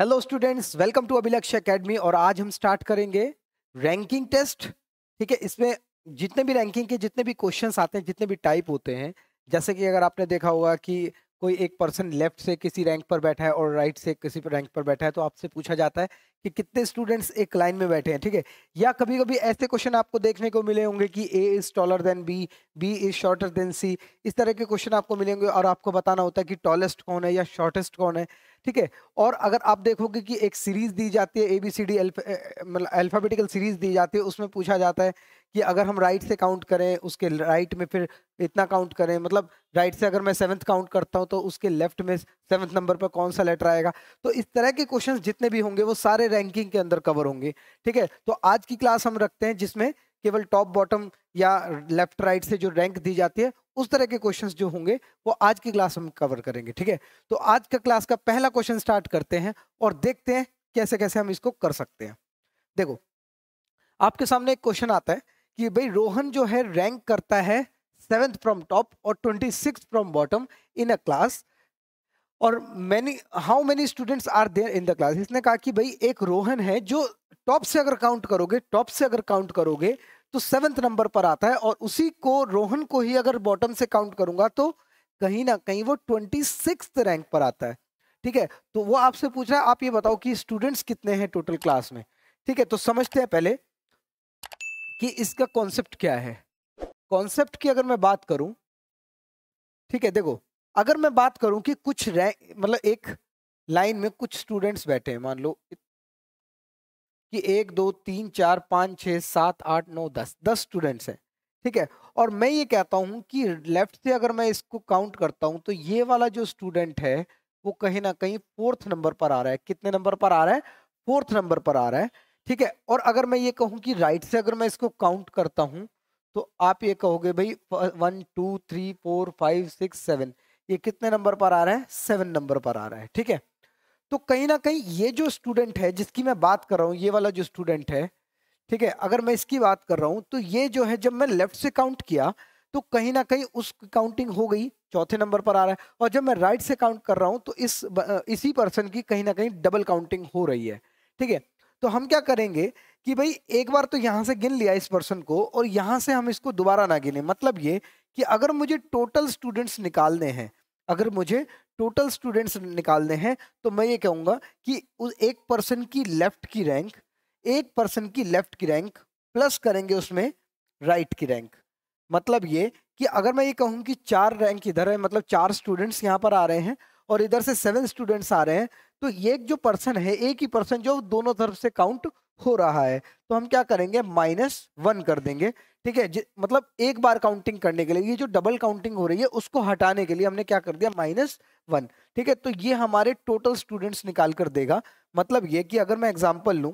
Hello students welcome to Abhilaksh academy और आज हम स्टार्ट करेंगे रैंकिंग टेस्ट ठीक है इसमें जितने भी रैंकिंग के जितने भी क्वेश्चंस आते हैं जितने भी टाइप होते हैं जैसे कि अगर आपने देखा होगा कि कोई एक पर्सन लेफ्ट से किसी रैंक पर बैठा है और राइट से किसी पर रैंक पर बैठा है तो आपसे पूछा जाता है कि कितने स्टूडेंट्स एक लाइन में बैठे हैं ठीक है या कभी कभी ऐसे क्वेश्चन आपको देखने को मिले होंगे कि A is taller than B B is shorter than C इस तरह के क्वेश्चन आपको मिलेंगे और आपको बताना होता है कि टॉलेस्ट कौन है या शॉर्टेस्ट कौन है ठीक है और अगर आप देखोगे कि एक सीरीज़ दी जाती है ए बी सी डी मतलब अल्फ़ाबेटिकल सीरीज़ दी जाती है उसमें पूछा जाता है कि अगर हम राइट से काउंट करें उसके राइट में फिर इतना काउंट करें मतलब राइट से अगर मैं सेवन्थ काउंट करता हूँ तो उसके लेफ्ट में सेवन्थ नंबर पर कौन सा लेटर आएगा तो इस तरह के क्वेश्चंस जितने भी होंगे वो सारे रैंकिंग के अंदर कवर होंगे ठीक है तो आज की क्लास हम रखते हैं जिसमें केवल टॉप बॉटम या लेफ्ट राइट से जो रैंक दी जाती है उस तरह के क्वेश्चंस जो होंगे वो आज की क्लास हम कवर करेंगे ठीक है तो आज का क्लास का पहला क्वेश्चन स्टार्ट करते हैं और देखते हैं कैसे कैसे हम इसको कर सकते हैं देखो आपके सामने एक क्वेश्चन आता है कि भाई रोहन जो है रैंक करता है सेवेंथ फ्रॉम टॉप और twenty six from bottom in a class और many how many students are there in the class इसने कहा कि भाई एक रोहन है जो टॉप से अगर काउंट करोगे टॉप से अगर काउंट करोगे तो सेवेंथ नंबर पर आता है और उसी को रोहन को ही अगर बॉटम से काउंट करूंगा तो कहीं ना कहीं वो ट्वेंटी सिक्स रैंक पर आता है ठीक है तो वो आपसे पूछ रहा है आप ये बताओ कि स्टूडेंट्स कितने हैं टोटल क्लास में ठीक है तो समझते हैं पहले कि इसका कॉन्सेप्ट क्या है कॉन्सेप्ट की अगर मैं बात करूं ठीक है देखो अगर मैं बात करूं कि कुछ रैंक मतलब एक लाइन में कुछ स्टूडेंट्स बैठे हैं मान लो कि एक दो तीन चार पाँच छः सात आठ नौ दस दस स्टूडेंट्स हैं ठीक है और मैं ये कहता हूं कि लेफ्ट से अगर मैं इसको काउंट करता हूं तो ये वाला जो स्टूडेंट है वो कहीं ना कहीं फोर्थ नंबर पर आ रहा है कितने नंबर पर आ रहा है फोर्थ नंबर पर आ रहा है ठीक है और अगर मैं ये कहूँ कि राइट से अगर मैं इसको काउंट करता हूँ तो आप ये कहोगे भाई one two three four five six seven ये कितने नंबर पर आ रहा है सेवन नंबर पर आ रहा है ठीक है तो कहीं ना कहीं ये जो स्टूडेंट है जिसकी मैं बात कर रहा हूँ ये वाला जो स्टूडेंट है ठीक है अगर मैं इसकी बात कर रहा हूँ तो ये जो है जब मैं लेफ्ट से काउंट किया तो कहीं ना कहीं उस काउंटिंग हो गई चौथे नंबर पर आ रहा है और जब मैं राइट से काउंट कर रहा हूँ तो इस इसी पर्सन की कहीं ना कहीं डबल काउंटिंग हो रही है ठीक है तो हम क्या करेंगे कि भाई एक बार तो यहाँ से गिन लिया इस पर्सन को और यहाँ से हम इसको दोबारा ना गिने मतलब ये कि अगर मुझे टोटल स्टूडेंट्स निकालने हैं अगर मुझे टोटल स्टूडेंट्स निकालने हैं तो मैं ये कहूँगा कि उस एक पर्सन की लेफ्ट की रैंक एक पर्सन की लेफ्ट की रैंक प्लस करेंगे उसमें राइट की रैंक मतलब ये कि अगर मैं ये कहूँ कि चार रैंक इधर है मतलब चार स्टूडेंट्स यहाँ पर आ रहे हैं और इधर से सेवन स्टूडेंट्स आ रहे हैं तो ये जो पर्सन है एक ही पर्सन जो दोनों तरफ से काउंट हो रहा है तो हम क्या करेंगे माइनस वन कर देंगे ठीक है मतलब एक बार काउंटिंग करने के लिए ये जो डबल काउंटिंग हो रही है उसको हटाने के लिए हमने क्या कर दिया माइनस वन ठीक है तो ये हमारे टोटल स्टूडेंट्स निकाल कर देगा मतलब ये कि अगर मैं एग्जाम्पल लूँ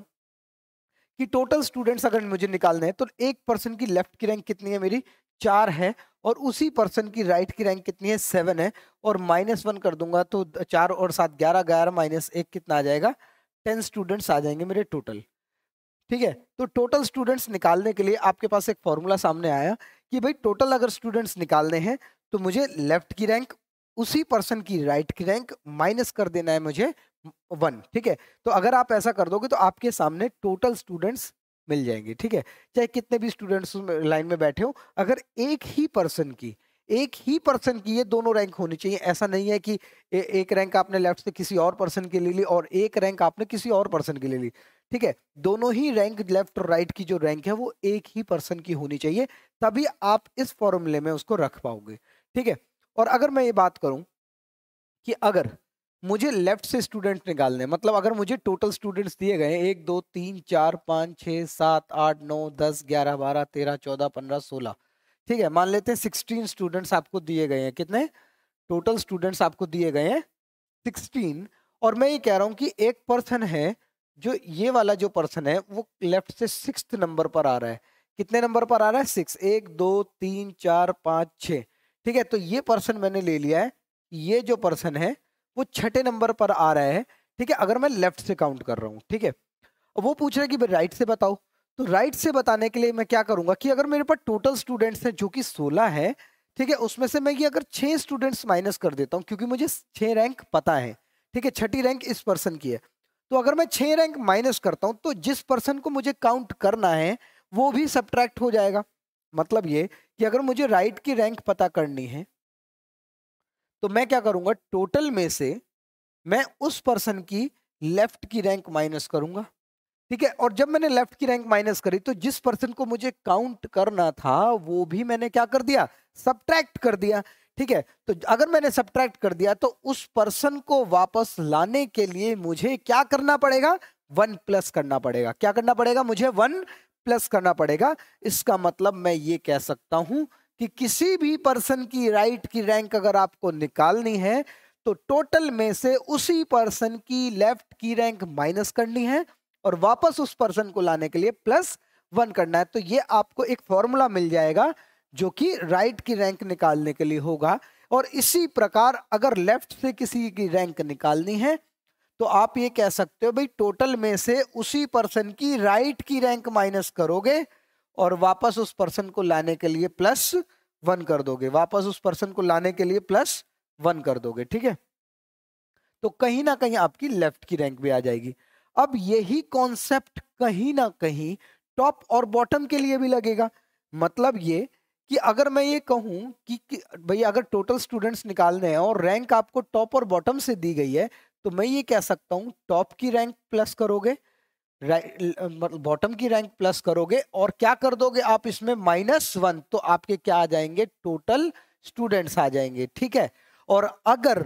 कि टोटल स्टूडेंट्स अगर मुझे निकालने हैं तो एक पर्सन की लेफ्ट की रैंक कितनी है मेरी चार है और उसी पर्सन की राइट की रैंक कितनी है सेवन है और माइनस वन कर दूंगा तो चार और सात ग्यारह ग्यारह माइनस एक कितना आ जाएगा टेन स्टूडेंट्स आ जाएंगे मेरे टोटल ठीक है तो टोटल स्टूडेंट्स निकालने के लिए आपके पास एक फॉर्मूला सामने आया कि भाई टोटल अगर स्टूडेंट्स निकालने हैं तो मुझे लेफ्ट की रैंक उसी पर्सन की राइट की रैंक माइनस कर देना है मुझे वन ठीक है तो अगर आप ऐसा कर दोगे तो आपके सामने टोटल स्टूडेंट्स मिल जाएंगे ठीक है चाहे कितने भी स्टूडेंट्स लाइन में बैठे हो अगर एक ही पर्सन की एक ही पर्सन की ये दोनों रैंक होनी चाहिए ऐसा नहीं है कि ए, एक रैंक आपने लेफ्ट से किसी और पर्सन के ले ली और एक रैंक आपने किसी और पर्सन के ले ली ठीक है दोनों ही रैंक लेफ्ट और राइट की जो रैंक है वो एक ही पर्सन की होनी चाहिए तभी आप इस फॉर्मूले में उसको रख पाओगे ठीक है और अगर मैं ये बात करूं कि अगर मुझे लेफ्ट से स्टूडेंट निकालने मतलब अगर मुझे टोटल स्टूडेंट्स दिए गए एक दो तीन चार पाँच छः सात आठ नौ दस ग्यारह बारह तेरह चौदह पंद्रह सोलह ठीक है मान लेते हैं सिक्सटीन स्टूडेंट्स आपको दिए गए हैं कितने टोटल स्टूडेंट्स आपको दिए गए हैं सिक्सटीन और मैं ये कह रहा हूँ कि एक पर्सन है जो ये वाला जो पर्सन है वो लेफ्ट से सिक्स नंबर पर आ रहा है कितने नंबर पर आ रहा है सिक्स एक दो तीन चार पाँच छः ठीक है तो ये पर्सन मैंने ले लिया है ये जो पर्सन है वो छठे नंबर पर आ रहा है ठीक है अगर मैं लेफ्ट से काउंट कर रहा हूँ ठीक है वो पूछ रहे कि कि राइट से बताओ तो राइट से बताने के लिए मैं क्या करूँगा कि अगर मेरे पास टोटल स्टूडेंट्स हैं जो कि सोलह है ठीक है उसमें से मैं ये अगर छः स्टूडेंट्स माइनस कर देता हूँ क्योंकि मुझे छः रैंक पता है ठीक है छठी रैंक इस पर्सन की है तो अगर मैं छः रैंक माइनस करता हूँ तो जिस पर्सन को मुझे काउंट करना है वो भी सब्ट्रैक्ट हो जाएगा मतलब ये कि अगर मुझे राइट की रैंक पता करनी है तो मैं क्या करूंगा टोटल में से मैं उस पर्सन की लेफ्ट की रैंक माइनस करूंगा ठीक है और जब मैंने लेफ्ट की रैंक माइनस करी तो जिस पर्सन को मुझे काउंट करना था वो भी मैंने क्या कर दिया सब्ट्रैक्ट कर दिया ठीक है तो अगर मैंने सब्ट्रैक्ट कर दिया तो उस पर्सन को वापस लाने के लिए मुझे क्या करना पड़ेगा वन प्लस करना पड़ेगा क्या करना पड़ेगा मुझे वन प्लस करना पड़ेगा इसका मतलब मैं ये कह सकता हूं कि किसी भी पर्सन की राइट की रैंक अगर आपको निकालनी है तो टोटल में से उसी पर्सन की लेफ्ट की रैंक माइनस करनी है और वापस उस पर्सन को लाने के लिए प्लस वन करना है तो ये आपको एक फॉर्मूला मिल जाएगा जो कि राइट की रैंक निकालने के लिए होगा और इसी प्रकार अगर लेफ्ट से किसी की रैंक निकालनी है तो आप ये कह सकते हो भाई टोटल में से उसी पर्सन की राइट की रैंक माइनस करोगे और वापस उस पर्सन को लाने के लिए प्लस वन कर दोगे वापस उस पर्सन को लाने के लिए प्लस वन कर दोगे ठीक है तो कहीं ना कहीं आपकी लेफ्ट की रैंक भी आ जाएगी अब यही कॉन्सेप्ट कहीं ना कहीं टॉप और बॉटम के लिए भी लगेगा मतलब ये कि अगर मैं ये कहूं कि, कि भाई अगर टोटल स्टूडेंट्स निकालने हैं और रैंक आपको टॉप और बॉटम से दी गई है तो मैं ये कह सकता हूँ टॉप की रैंक प्लस करोगे बॉटम मतलब की रैंक प्लस करोगे और क्या कर दोगे आप इसमें माइनस वन तो आपके क्या आ जाएंगे टोटल स्टूडेंट्स आ जाएंगे ठीक है और अगर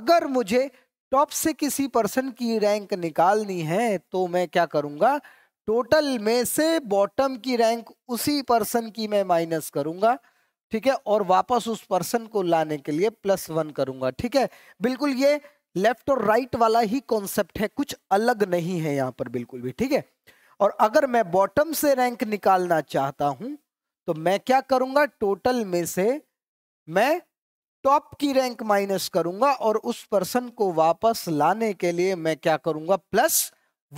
अगर मुझे टॉप से किसी पर्सन की रैंक निकालनी है तो मैं क्या करूँगा टोटल में से बॉटम की रैंक उसी पर्सन की मैं माइनस करूंगा ठीक है और वापस उस पर्सन को लाने के लिए प्लस वन करूंगा ठीक है बिल्कुल ये लेफ्ट और राइट वाला ही कॉन्सेप्ट है कुछ अलग नहीं है यहां पर बिल्कुल भी ठीक है और अगर मैं बॉटम से रैंक निकालना चाहता हूं तो मैं क्या करूंगा टोटल में से मैं टॉप की रैंक माइनस करूंगा और उस पर्सन को वापस लाने के लिए मैं क्या करूंगा प्लस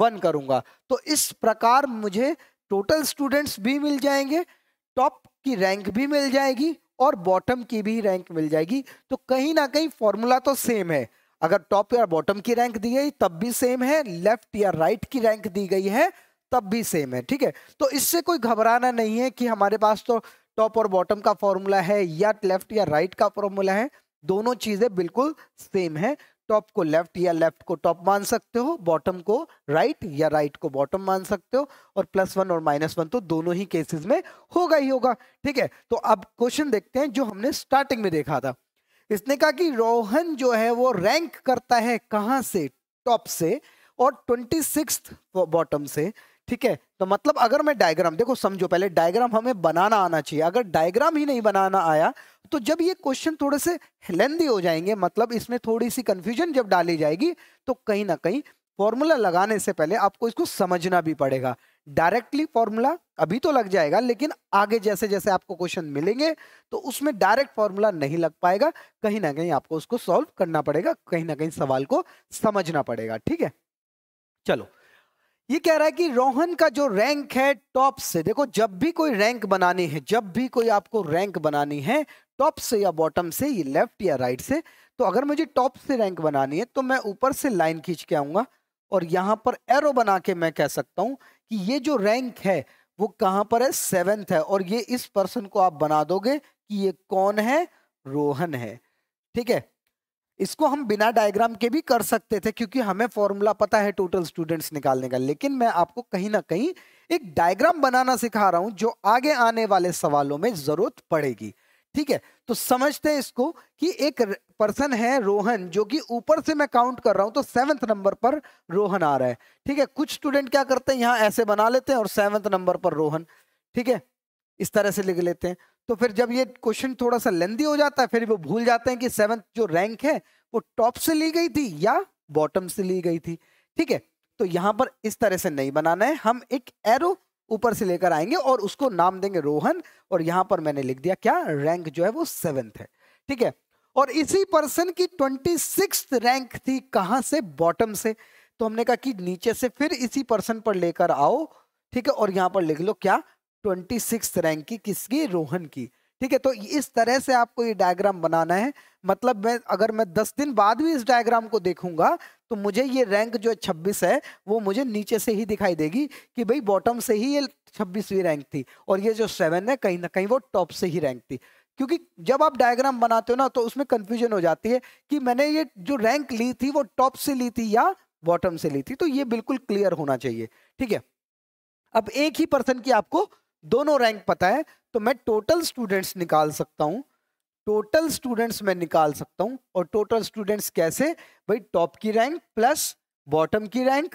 वन करूंगा तो इस प्रकार मुझे टोटल स्टूडेंट्स भी मिल जाएंगे टॉप की रैंक भी मिल जाएगी और बॉटम की भी रैंक मिल जाएगी तो कहीं ना कहीं फॉर्मूला तो सेम है अगर टॉप या बॉटम की रैंक दी गई तब भी सेम है लेफ्ट या राइट की रैंक दी गई है तब भी सेम है ठीक है तो इससे कोई घबराना नहीं है कि हमारे पास तो टॉप और बॉटम का फॉर्मूला है या लेफ्ट या राइट का फॉर्मूला है दोनों चीजें बिल्कुल सेम है टॉप को लेफ्ट या लेफ्ट को टॉप मान सकते हो बॉटम को राइट या राइट को बॉटम मान सकते हो और प्लस वन और माइनस वन तो दोनों ही केसेस में होगा ही होगा ठीक है तो अब क्वेश्चन देखते हैं जो हमने स्टार्टिंग में देखा था इसने कहा कि रोहन जो है वो रैंक करता है कहाँ से टॉप से और ट्वेंटी सिक्स बॉटम से ठीक है तो मतलब अगर मैं डायग्राम देखो समझो पहले डायग्राम हमें बनाना आना चाहिए अगर डायग्राम ही नहीं बनाना आया तो जब ये क्वेश्चन थोड़े से लेंदी हो जाएंगे मतलब इसमें थोड़ी सी कंफ्यूजन जब डाली जाएगी तो कहीं ना कहीं फॉर्मूला लगाने से पहले आपको इसको समझना भी पड़ेगा डायरेक्टली फॉर्मूला अभी तो लग जाएगा लेकिन आगे जैसे जैसे आपको क्वेश्चन मिलेंगे तो उसमें डायरेक्ट फॉर्मूला नहीं लग पाएगा कहीं ना कहीं आपको उसको सॉल्व करना पड़ेगा कहीं ना कहीं सवाल को समझना पड़ेगा ठीक है चलो ये कह रहा है कि रोहन का जो रैंक है टॉप से देखो जब भी कोई रैंक बनानी है जब भी कोई आपको रैंक बनानी है टॉप से या बॉटम से ये लेफ्ट या राइट से तो अगर मुझे टॉप से रैंक बनानी है तो मैं ऊपर से लाइन खींच के आऊंगा और यहां पर एरो बना के मैं कह सकता हूं कि ये जो रैंक है वो कहाँ पर है सेवेंथ है और ये इस पर्सन को आप बना दोगे कि ये कौन है रोहन है ठीक है इसको हम बिना डायग्राम के भी कर सकते थे क्योंकि हमें फॉर्मूला पता है टोटल स्टूडेंट्स निकालने का लेकिन मैं आपको कहीं ना कहीं एक डायग्राम बनाना सिखा रहा हूं जो आगे आने वाले सवालों में जरूरत पड़ेगी ठीक है तो समझते हैं इसको कि एक पर्सन है रोहन जो कि ऊपर से मैं काउंट कर रहा हूं तो सेवन्थ नंबर पर रोहन आ रहा है ठीक है कुछ स्टूडेंट क्या करते हैं यहां ऐसे बना लेते हैं और सेवन्थ नंबर पर रोहन ठीक है इस तरह से लिख लेते हैं तो फिर जब ये क्वेश्चन थोड़ा सा लेंदी हो जाता है फिर वो भूल जाते हैं कि सेवंथ जो रैंक है वो टॉप से ली गई थी या बॉटम से ली गई थी ठीक है तो यहां पर इस तरह से नहीं बनाना है हम एक एरो ऊपर से लेकर आएंगे और उसको नाम देंगे रोहन और यहां पर मैंने लिख दिया क्या रैंक जो है वो सेवेंथ है ठीक है और इसी पर्सन की ट्वेंटी रैंक थी कहां से बॉटम से तो हमने कहा कि नीचे से फिर इसी पर्सन पर लेकर आओ ठीक है और यहां पर लिख लो क्या ट्वेंटी सिक्स रैंक की किसकी रोहन की ठीक है तो इस तरह से आपको ये डायग्राम बनाना है मतलब मैं अगर मैं दस दिन बाद भी इस डायग्राम को देखूंगा तो मुझे ये रैंक जो है छब्बीस है वो मुझे नीचे से ही दिखाई देगी कि भाई बॉटम से ही ये छब्बीसवीं रैंक थी और ये जो सेवन है कहीं ना कहीं वो टॉप से ही रैंक थी क्योंकि जब आप डायग्राम बनाते हो ना तो उसमें कंफ्यूजन हो जाती है कि मैंने ये जो रैंक ली थी वो टॉप से ली थी या बॉटम से ली थी तो ये बिल्कुल क्लियर होना चाहिए ठीक है अब एक ही पर्सन की आपको दोनों रैंक पता है तो मैं टोटल स्टूडेंट्स निकाल सकता हूं टोटल स्टूडेंट्स मैं निकाल सकता हूँ और टोटल स्टूडेंट्स कैसे भाई टॉप की रैंक प्लस बॉटम की रैंक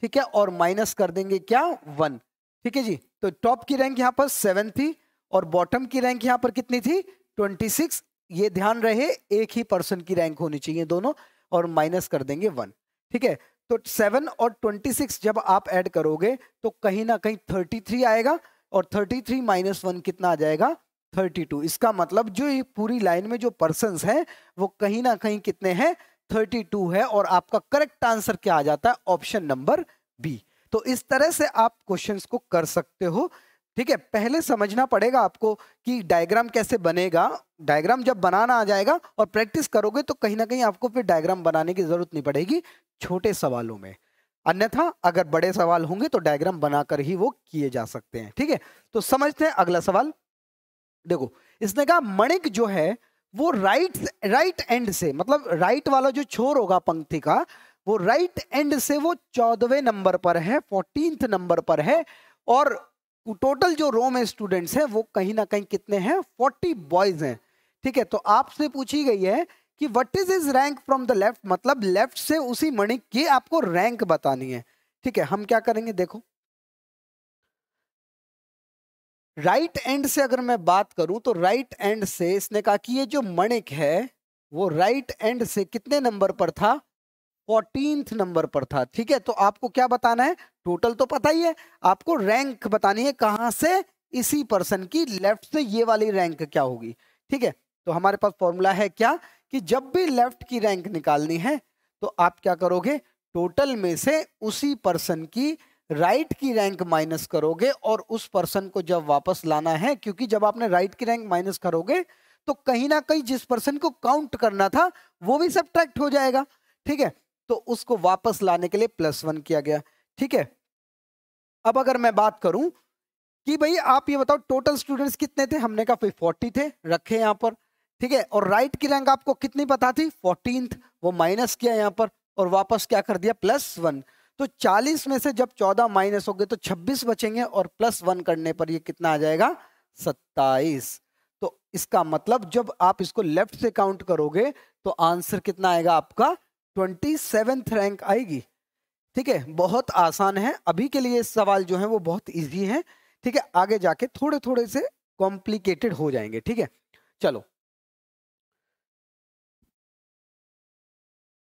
ठीक है और माइनस कर देंगे क्या वन ठीक है जी तो टॉप की रैंक यहाँ पर सेवन थी और बॉटम की रैंक यहां पर कितनी थी ट्वेंटी सिक्स ये ध्यान रहे एक ही पर्सन की रैंक होनी चाहिए दोनों और माइनस कर देंगे वन ठीक है तो सेवन और ट्वेंटी सिक्स जब आप ऐड करोगे तो कहीं ना कहीं थर्टी थ्री आएगा और थर्टी थ्री माइनस वन कितना आ जाएगा थर्टी टू इसका मतलब जो ये पूरी लाइन में जो पर्सन हैं वो कहीं ना कहीं कितने हैं थर्टी टू है और आपका करेक्ट आंसर क्या आ जाता है ऑप्शन नंबर बी तो इस तरह से आप क्वेश्चन को कर सकते हो ठीक है पहले समझना पड़ेगा आपको कि डायग्राम कैसे बनेगा डायग्राम जब बनाना आ जाएगा और प्रैक्टिस करोगे तो कहीं ना कहीं आपको फिर डायग्राम बनाने की जरूरत नहीं पड़ेगी छोटे सवालों में अन्यथा अगर बड़े सवाल होंगे तो डायग्राम बनाकर ही वो किए जा सकते हैं ठीक है तो समझते हैं अगला सवाल देखो इसने कहा मणिक जो है वो राइट राइट एंड से मतलब राइट वाला जो छोर होगा पंक्ति का वो राइट एंड से वो चौदहवें नंबर पर है फोर्टीन नंबर पर है और टोटल जो रो में स्टूडेंट्स हैं वो कहीं ना कहीं कितने हैं फोर्टी बॉयज हैं ठीक है तो आपसे पूछी गई है कि what is is rank from the left मतलब लेफ्ट से उसी मणिक की आपको रैंक बतानी है ठीक है हम क्या करेंगे देखो राइट एंड से अगर मैं बात करूं तो राइट एंड से इसने कहा कि ये जो मणिक है वो राइट एंड से कितने नंबर पर था फोर्टीन नंबर पर था ठीक है तो आपको क्या बताना है टोटल तो पता ही है आपको रैंक बतानी है कहां से इसी पर्सन की लेफ्ट से ये वाली रैंक क्या होगी ठीक है तो हमारे पास फॉर्मूला है क्या कि जब भी लेफ्ट की रैंक निकालनी है तो आप क्या करोगे टोटल में से उसी पर्सन की राइट की रैंक माइनस करोगे और उस पर्सन को जब वापस लाना है क्योंकि जब आपने राइट की रैंक माइनस करोगे तो कहीं ना कहीं जिस पर्सन को काउंट करना था वो भी सब हो जाएगा ठीक है तो उसको वापस लाने के लिए प्लस वन किया गया ठीक है अब अगर मैं बात करूं कि भाई आप ये बताओ टोटल स्टूडेंट्स कितने थे हमने कहा फोर्टी थे रखे यहां पर ठीक है और राइट की रैंक आपको कितनी पता थी फोर्टीन वो माइनस किया यहां पर और वापस क्या कर दिया प्लस वन तो 40 में से जब 14 माइनस हो गए तो 26 बचेंगे और प्लस वन करने पर ये कितना आ जाएगा 27 तो इसका मतलब जब आप इसको लेफ्ट से काउंट करोगे तो आंसर कितना आएगा आपका ट्वेंटी रैंक आएगी ठीक है बहुत आसान है अभी के लिए सवाल जो है वो बहुत ईजी है ठीक है आगे जाके थोड़े थोड़े से कॉम्प्लिकेटेड हो जाएंगे ठीक है चलो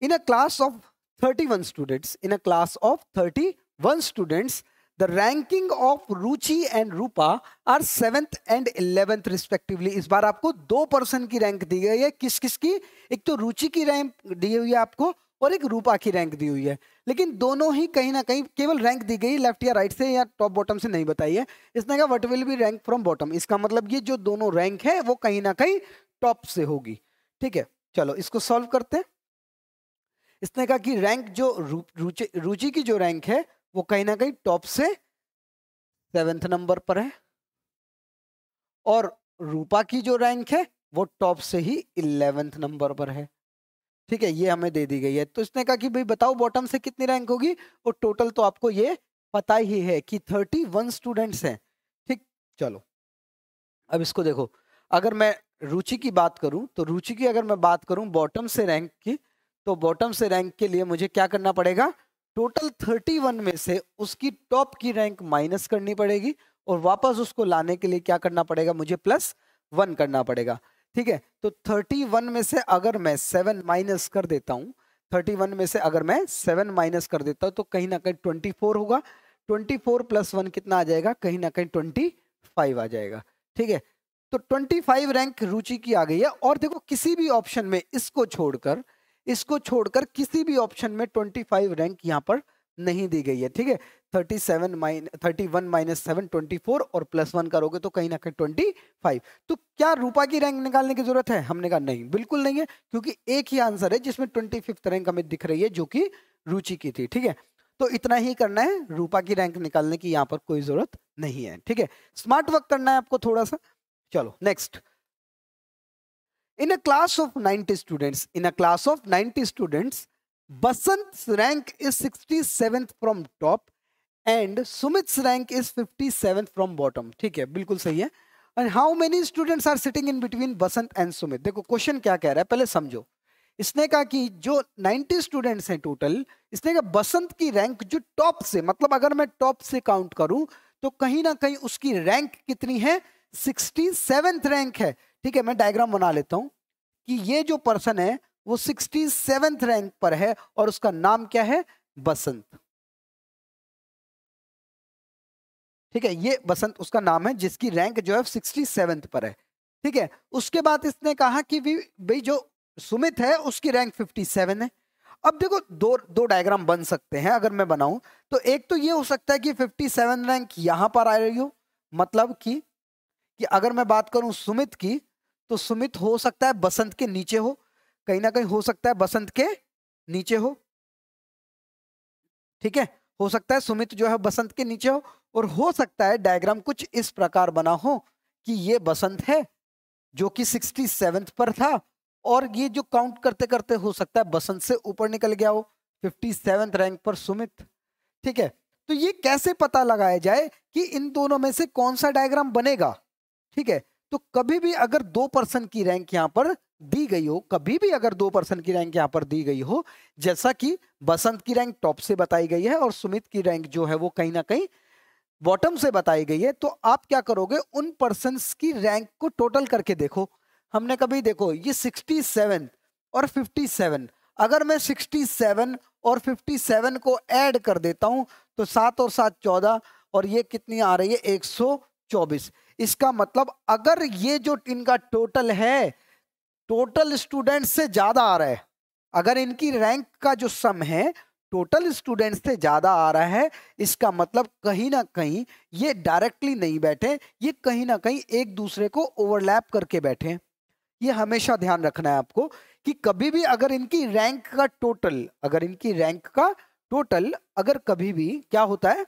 in a class of 31 students in a class of 31 students the ranking of Ruchi and Rupa are seventh and eleventh respectively इस बार आपको दो पर्सन की रैंक दी गई है किस किस की एक तो रुचि की रैंक दी हुई है आपको और एक रूपा की रैंक दी हुई है लेकिन दोनों ही कहीं ना कहीं केवल रैंक दी गई लेफ्ट या राइट से या टॉप बॉटम से नहीं बताई है इसने कहा what will be rank from bottom इसका मतलब ये जो दोनों रैंक है वो कहीं ना कहीं टॉप से होगी ठीक है चलो इसको सॉल्व करते हैं इसने कहा कि रैंक जो रुचि रुचि की जो रैंक है वो कहीं ना कहीं टॉप से सेवेंथ नंबर पर है और रूपा की जो रैंक है वो टॉप से ही इलेवेंथ नंबर पर है ठीक है ये हमें दे दी गई है तो इसने कहा कि भाई बताओ बॉटम से कितनी रैंक होगी और टोटल तो आपको ये पता ही है कि थर्टी वन स्टूडेंट्स हैं ठीक चलो अब इसको देखो अगर मैं रुचि की बात करूं तो रुचि की अगर मैं बात करूं बॉटम से रैंक की तो बॉटम से रैंक के लिए मुझे क्या करना पड़ेगा टोटल 31 में से उसकी टॉप की रैंक माइनस करनी पड़ेगी और वापस उसको लाने के लिए क्या करना पड़ेगा मुझे प्लस वन करना पड़ेगा ठीक है तो 31 में से अगर मैं सेवन माइनस कर देता हूँ 31 में से अगर मैं सेवन माइनस कर देता हूँ तो कहीं ना कहीं फोर होगा फोर प्लस वन कितना आ जाएगा कहीं ना कहीं फाइव आ जाएगा ठीक है तो 25 रैंक रुचि की आ गई है और देखो किसी भी ऑप्शन में इसको छोड़कर इसको छोड़कर किसी भी ऑप्शन में 25 रैंक यहाँ पर नहीं दी गई है ठीक है 37 seven minus thirty one minus seven twenty और प्लस वन करोगे तो कहीं ना कहीं ट्वेंटी फाइव तो क्या रूपा की रैंक निकालने की जरूरत है हमने कहा नहीं बिल्कुल नहीं है क्योंकि एक ही आंसर है जिसमें ट्वेंटी फिफ्थ रैंक हमें दिख रही है जो कि रुचि की थी ठीक है तो इतना ही करना है रूपा की रैंक निकालने की यहाँ पर कोई जरूरत नहीं है ठीक है स्मार्ट वर्क करना है आपको थोड़ा सा चलो next In a class of 90 students, in a class of 90 students, Basant's rank is 67th from top and Sumit's rank is 57th from bottom. ठीक है बिल्कुल सही है and how many students are sitting in between Basant and Sumit देखो question क्या कह रहा है पहले समझो इसने कहा कि जो 90 स्टूडेंट्स हैं टोटल इसने कहा बसंत की रैंक जो टॉप से मतलब अगर मैं टॉप से काउंट करूं तो कहीं ना कहीं उसकी रैंक कितनी है सिक्सटी रैंक है ठीक है मैं डायग्राम बना लेता हूं कि ये जो पर्सन है वो सिक्सटी सेवेंथ रैंक पर है और उसका नाम क्या है बसंत ठीक है ये बसंत उसका नाम है जिसकी रैंक जो है सिक्सटी सेवेंथ पर है ठीक है उसके बाद इसने कहा कि भाई जो सुमित है उसकी रैंक फिफ्टी सेवन है अब देखो दो दो डायग्राम बन सकते हैं अगर मैं बनाऊं तो एक तो ये हो सकता है कि फिफ्टी सेवन रैंक यहां पर आ रही हो मतलब कि कि अगर मैं बात करूं सुमित की तो सुमित हो सकता है बसंत के नीचे हो कहीं ना कहीं हो सकता है बसंत के नीचे हो ठीक है हो सकता है सुमित जो है बसंत के नीचे हो और हो सकता है डायग्राम कुछ इस प्रकार बना हो कि ये बसंत है जो कि सिक्सटी सेवेंथ पर था और ये जो काउंट करते करते हो सकता है बसंत से ऊपर निकल गया हो फिफ्टी सेवेंथ रैंक पर सुमित ठीक है तो ये कैसे पता लगाया जाए कि इन दोनों में से कौन सा डायग्राम बनेगा ठीक है तो कभी भी अगर दो पर्सन की रैंक यहाँ पर दी गई हो कभी भी अगर दो पर्सन की रैंक यहाँ पर दी गई हो जैसा कि बसंत की रैंक टॉप से बताई गई है और सुमित की रैंक जो है वो कहीं ना कहीं बॉटम से बताई गई है तो आप क्या करोगे उन पर्सन की रैंक को टोटल करके देखो हमने कभी देखो ये सिक्सटी सेवन और फिफ्टी सेवन अगर मैं सिक्सटी सेवन और फिफ्टी सेवन को ऐड कर देता हूं तो सात और सात चौदह और ये कितनी आ रही है एक सौ चौबीस इसका मतलब अगर ये जो इनका टोटल है टोटल स्टूडेंट से ज़्यादा आ रहा है अगर इनकी रैंक का जो सम है टोटल स्टूडेंट से ज़्यादा आ रहा है इसका मतलब कहीं ना कहीं ये डायरेक्टली नहीं बैठे ये कहीं ना कहीं एक दूसरे को ओवरलैप करके बैठे ये हमेशा ध्यान रखना है आपको कि कभी भी अगर इनकी रैंक का टोटल अगर इनकी रैंक का टोटल अगर कभी भी क्या होता है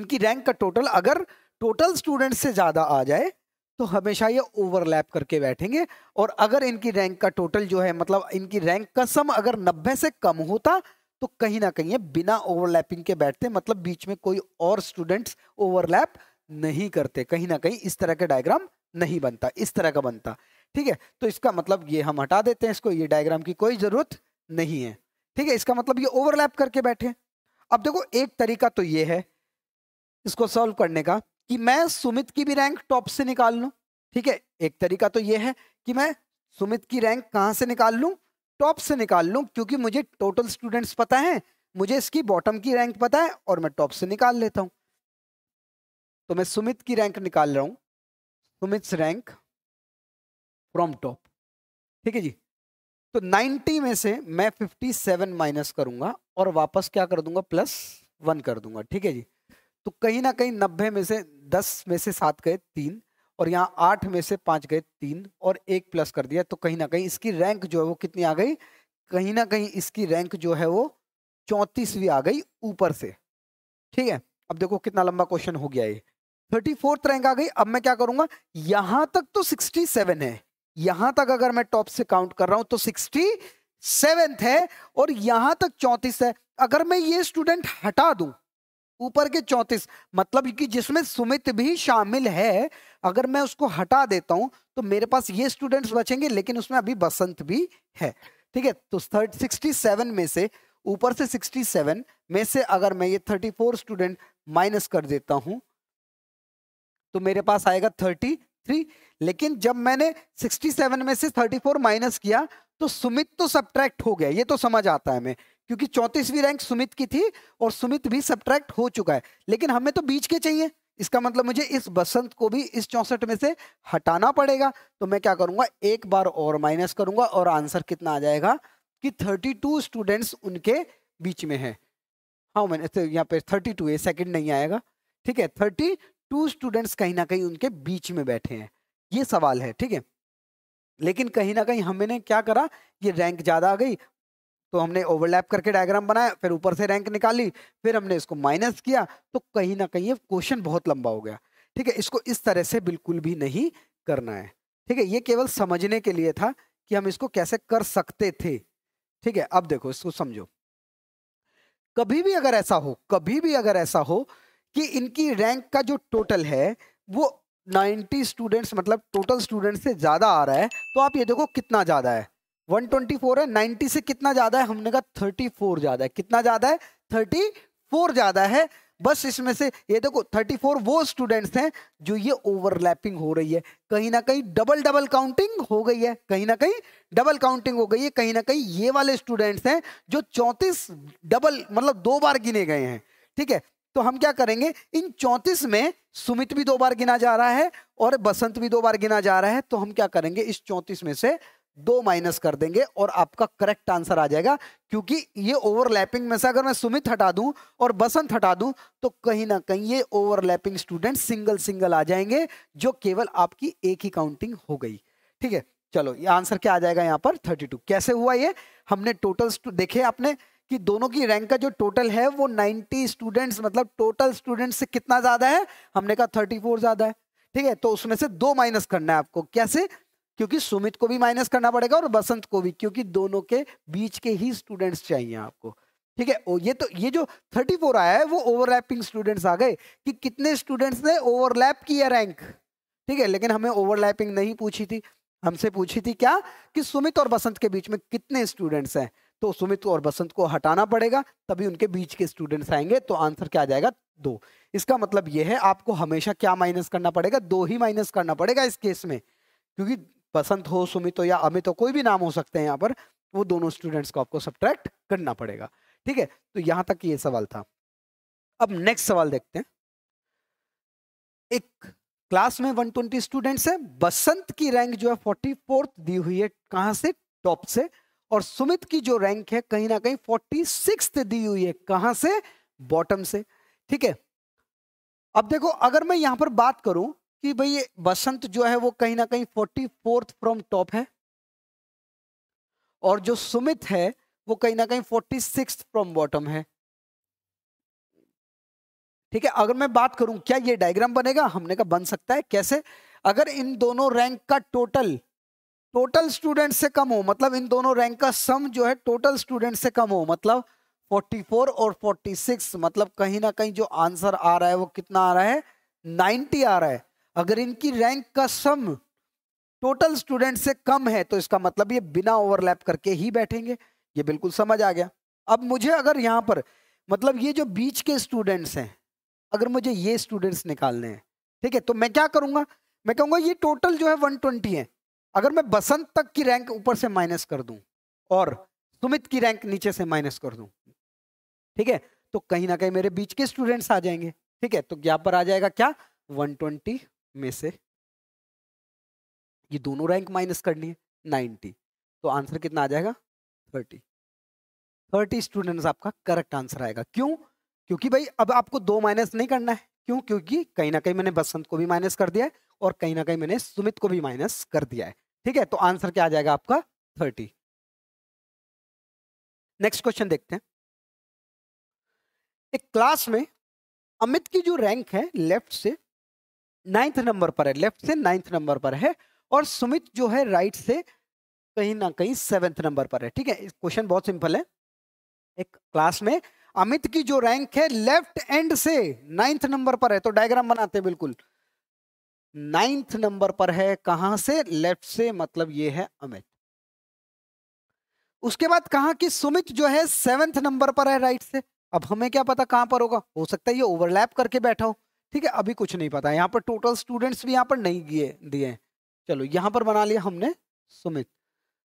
इनकी रैंक का टोटल अगर टोटल स्टूडेंट से ज़्यादा आ जाए तो हमेशा ये ओवरलैप करके बैठेंगे और अगर इनकी रैंक का टोटल जो है मतलब इनकी रैंक का सम अगर नब्बे से कम होता तो कहीं ना कहीं बिना ओवरलैपिंग के बैठते मतलब बीच में कोई और स्टूडेंट्स ओवरलैप नहीं करते कहीं ना कहीं इस तरह का डायग्राम नहीं बनता इस तरह का बनता ठीक है तो इसका मतलब ये हम हटा देते हैं इसको ये डायग्राम की कोई ज़रूरत नहीं है ठीक है इसका मतलब ये ओवरलैप करके बैठे अब देखो एक तरीका तो ये है इसको सॉल्व करने का कि मैं सुमित की भी रैंक टॉप से निकाल लूं ठीक है एक तरीका तो यह है कि मैं सुमित की रैंक कहां से निकाल लूं टॉप से निकाल लूं क्योंकि मुझे टोटल स्टूडेंट्स पता है मुझे इसकी बॉटम की रैंक पता है और मैं टॉप से निकाल लेता हूं तो मैं सुमित की रैंक निकाल रहा हूं सुमित रैंक फ्रॉम टॉप ठीक है जी तो 90 में से मैं 57 माइनस करूंगा और वापस क्या कर दूंगा प्लस वन कर दूंगा ठीक है जी तो कहीं ना कहीं नब्बे में से दस में से सात गए तीन और यहाँ आठ में से पांच गए तीन और एक प्लस कर दिया तो कहीं ना कहीं इसकी रैंक जो है वो कितनी आ गई कहीं ना कहीं इसकी रैंक जो है वो चौंतीसवीं आ गई ऊपर से ठीक है अब देखो कितना लंबा क्वेश्चन हो गया ये थर्टी फोर्थ रैंक आ गई अब मैं क्या करूंगा यहां तक तो सिक्सटी सेवन है यहां तक अगर मैं टॉप से काउंट कर रहा हूं तो सिक्सटी सेवेंथ है और यहां तक चौंतीस है अगर मैं ये स्टूडेंट हटा दूं ऊपर के चौंतीस मतलब कि जिसमें सुमित भी शामिल है अगर मैं उसको हटा देता हूं तो मेरे पास ये स्टूडेंट्स बचेंगे लेकिन उसमें अभी बसंत भी है ठीक है तो थर्ड सिक्सटी सेवन में से ऊपर से सिक्सटी सेवन में से अगर मैं ये थर्टी फोर स्टूडेंट माइनस कर देता हूं तो मेरे पास आएगा थर्टी थ्री लेकिन जब मैंने सिक्सटी सेवन में से थर्टी फोर माइनस किया तो सुमित तो सब्ट्रैक्ट हो गया ये तो समझ आता है हमें क्योंकि चौंतीसवीं रैंक सुमित की थी और सुमित भी सब्ट्रैक्ट हो चुका है लेकिन हमें तो बीच के चाहिए इसका मतलब मुझे इस बसंत को भी इस चौसठ में से हटाना पड़ेगा तो मैं क्या करूंगा एक बार और माइनस करूंगा और आंसर कितना आ जाएगा कि टू स्टूडेंट्स उनके बीच में है हाँ मैंने तो यहाँ पे थर्टी टू ये सेकेंड नहीं आएगा ठीक है थर्टी टू स्टूडेंट्स कहीं ना कहीं उनके बीच में बैठे हैं ये सवाल है ठीक है लेकिन कहीं ना कहीं हमने क्या करा ये रैंक ज़्यादा आ गई तो हमने ओवरलैप करके डायग्राम बनाया फिर ऊपर से रैंक निकाली फिर हमने इसको माइनस किया तो कहीं ना कहीं ये क्वेश्चन बहुत लंबा हो गया ठीक है इसको इस तरह से बिल्कुल भी नहीं करना है ठीक है ये केवल समझने के लिए था कि हम इसको कैसे कर सकते थे ठीक है अब देखो इसको समझो कभी भी अगर ऐसा हो कभी भी अगर ऐसा हो कि इनकी रैंक का जो टोटल है वो 90 स्टूडेंट्स मतलब टोटल स्टूडेंट्स से ज़्यादा आ रहा है तो आप ये देखो कितना ज़्यादा है ट्वेंटी फोर है नाइनटी से कितना ज्यादा है हमने कहा थर्टी फोर ज्यादा है कितना ज्यादा है फोर ज्यादा है बस इसमें से ये देखो थर्टी फोर वो स्टूडेंट्स हैं जो ये ओवरलैपिंग हो रही है कहीं ना कहीं डबल डबल काउंटिंग हो गई है कहीं ना कहीं डबल काउंटिंग हो गई है कहीं ना कहीं ये वाले स्टूडेंट्स हैं जो चौंतीस डबल मतलब दो बार गिने गए हैं ठीक है तो हम क्या करेंगे इन चौंतीस में सुमित भी दो बार गिना जा रहा है और बसंत भी दो बार गिना जा रहा है तो हम क्या करेंगे इस चौंतीस में से दो माइनस कर देंगे और आपका करेक्ट आंसर आ जाएगा क्योंकि ये ओवरलैपिंग में से अगर मैं सुमित हटा दूं और बसंत हटा दूं तो कहीं ना कहीं ये ओवरलैपिंग स्टूडेंट सिंगल सिंगल आ जाएंगे जो केवल आपकी एक ही काउंटिंग हो गई ठीक है चलो ये आंसर क्या आ जाएगा यहाँ पर थर्टी टू कैसे हुआ ये हमने टोटल देखे आपने कि दोनों की रैंक का जो टोटल है वो नाइनटी स्टूडेंट्स मतलब टोटल स्टूडेंट्स से कितना ज्यादा है हमने कहा फोर ज्यादा है ठीक है तो उसमें से दो माइनस करना है आपको कैसे क्योंकि सुमित को भी माइनस करना पड़ेगा और बसंत को भी क्योंकि दोनों के बीच के ही स्टूडेंट्स चाहिए आपको ठीक है ये तो ये जो 34 आया है वो ओवरलैपिंग स्टूडेंट्स आ गए कि कितने स्टूडेंट्स ने ओवरलैप किया रैंक ठीक है लेकिन हमें ओवरलैपिंग नहीं पूछी थी हमसे पूछी थी क्या कि सुमित और बसंत के बीच में कितने स्टूडेंट्स हैं तो सुमित और बसंत को हटाना पड़ेगा तभी उनके बीच के स्टूडेंट्स आएंगे तो आंसर क्या आ जाएगा दो इसका मतलब ये है आपको हमेशा क्या माइनस करना पड़ेगा दो ही माइनस करना पड़ेगा इस केस में क्योंकि बसंत हो सुमित हो या अमित हो कोई भी नाम हो सकते हैं यहाँ पर वो दोनों स्टूडेंट्स को आपको सब्ट्रैक्ट करना पड़ेगा ठीक है तो यहाँ तक ये सवाल था अब नेक्स्ट सवाल देखते हैं एक क्लास में 120 स्टूडेंट्स हैं बसंत की रैंक जो है फोर्टी फोर्थ दी हुई है कहाँ से टॉप से और सुमित की जो रैंक है कहीं ना कहीं फोर्टी सिक्स दी हुई है कहां से बॉटम से ठीक है अब देखो अगर मैं यहां पर बात करूं कि भाई बसंत जो है वो कहीं ना कहीं फोर्टी फोर्थ फ्रॉम टॉप है और जो सुमित है वो कहीं ना कहीं फोर्टी सिक्स फ्रॉम बॉटम है ठीक है अगर मैं बात करूं क्या ये डायग्राम बनेगा हमने कहा बन सकता है कैसे अगर इन दोनों रैंक का टोटल टोटल स्टूडेंट से कम हो मतलब इन दोनों रैंक का सम जो है टोटल स्टूडेंट से कम हो मतलब 44 और 46 मतलब कहीं ना कहीं जो आंसर आ रहा है वो कितना आ रहा है 90 आ रहा है अगर इनकी रैंक का सम टोटल स्टूडेंट से कम है तो इसका मतलब ये बिना ओवरलैप करके ही बैठेंगे ये बिल्कुल समझ आ गया अब मुझे अगर यहाँ पर मतलब ये जो बीच के स्टूडेंट्स हैं अगर मुझे ये स्टूडेंट्स निकालने हैं ठीक है तो मैं क्या करूँगा मैं कहूँगा ये टोटल जो है वन ट्वेंटी है अगर मैं बसंत तक की रैंक ऊपर से माइनस कर दूँ और सुमित की रैंक नीचे से माइनस कर दूँ ठीक है तो कहीं ना कहीं मेरे बीच के स्टूडेंट्स आ जाएंगे ठीक है तो यहाँ पर आ जाएगा क्या ट्वेंटी में से ये दोनों रैंक माइनस करनी है नाइन्टी तो आंसर कितना आ जाएगा थर्टी थर्टी स्टूडेंट्स आपका करेक्ट आंसर आएगा क्यों क्योंकि भाई अब आपको दो माइनस नहीं करना है क्यों क्योंकि कहीं ना कहीं मैंने बसंत को भी माइनस कर दिया है और कहीं ना कहीं मैंने सुमित को भी माइनस कर दिया है ठीक है तो आंसर क्या आ जाएगा आपका थर्टी नेक्स्ट क्वेश्चन देखते हैं एक क्लास में अमित की जो रैंक है लेफ्ट से नाइन्थ नंबर पर है लेफ्ट से नाइन्थ नंबर पर है और सुमित जो है राइट से कहीं ना कहीं सेवेंथ नंबर पर है ठीक है क्वेश्चन बहुत सिंपल है एक क्लास में अमित की जो रैंक है लेफ्ट एंड से नाइन्थ नंबर पर है तो डायग्राम बनाते हैं बिल्कुल नाइन्थ नंबर पर है कहां से लेफ्ट से मतलब ये है अमित उसके बाद कहा कि सुमित जो है सेवेंथ नंबर पर है राइट से अब हमें क्या पता कहां पर होगा हो सकता है ये ओवरलैप करके बैठा हो ठीक है अभी कुछ नहीं पता यहाँ पर टोटल स्टूडेंट्स भी यहाँ पर नहीं दिए दिए चलो यहाँ पर बना लिया हमने सुमित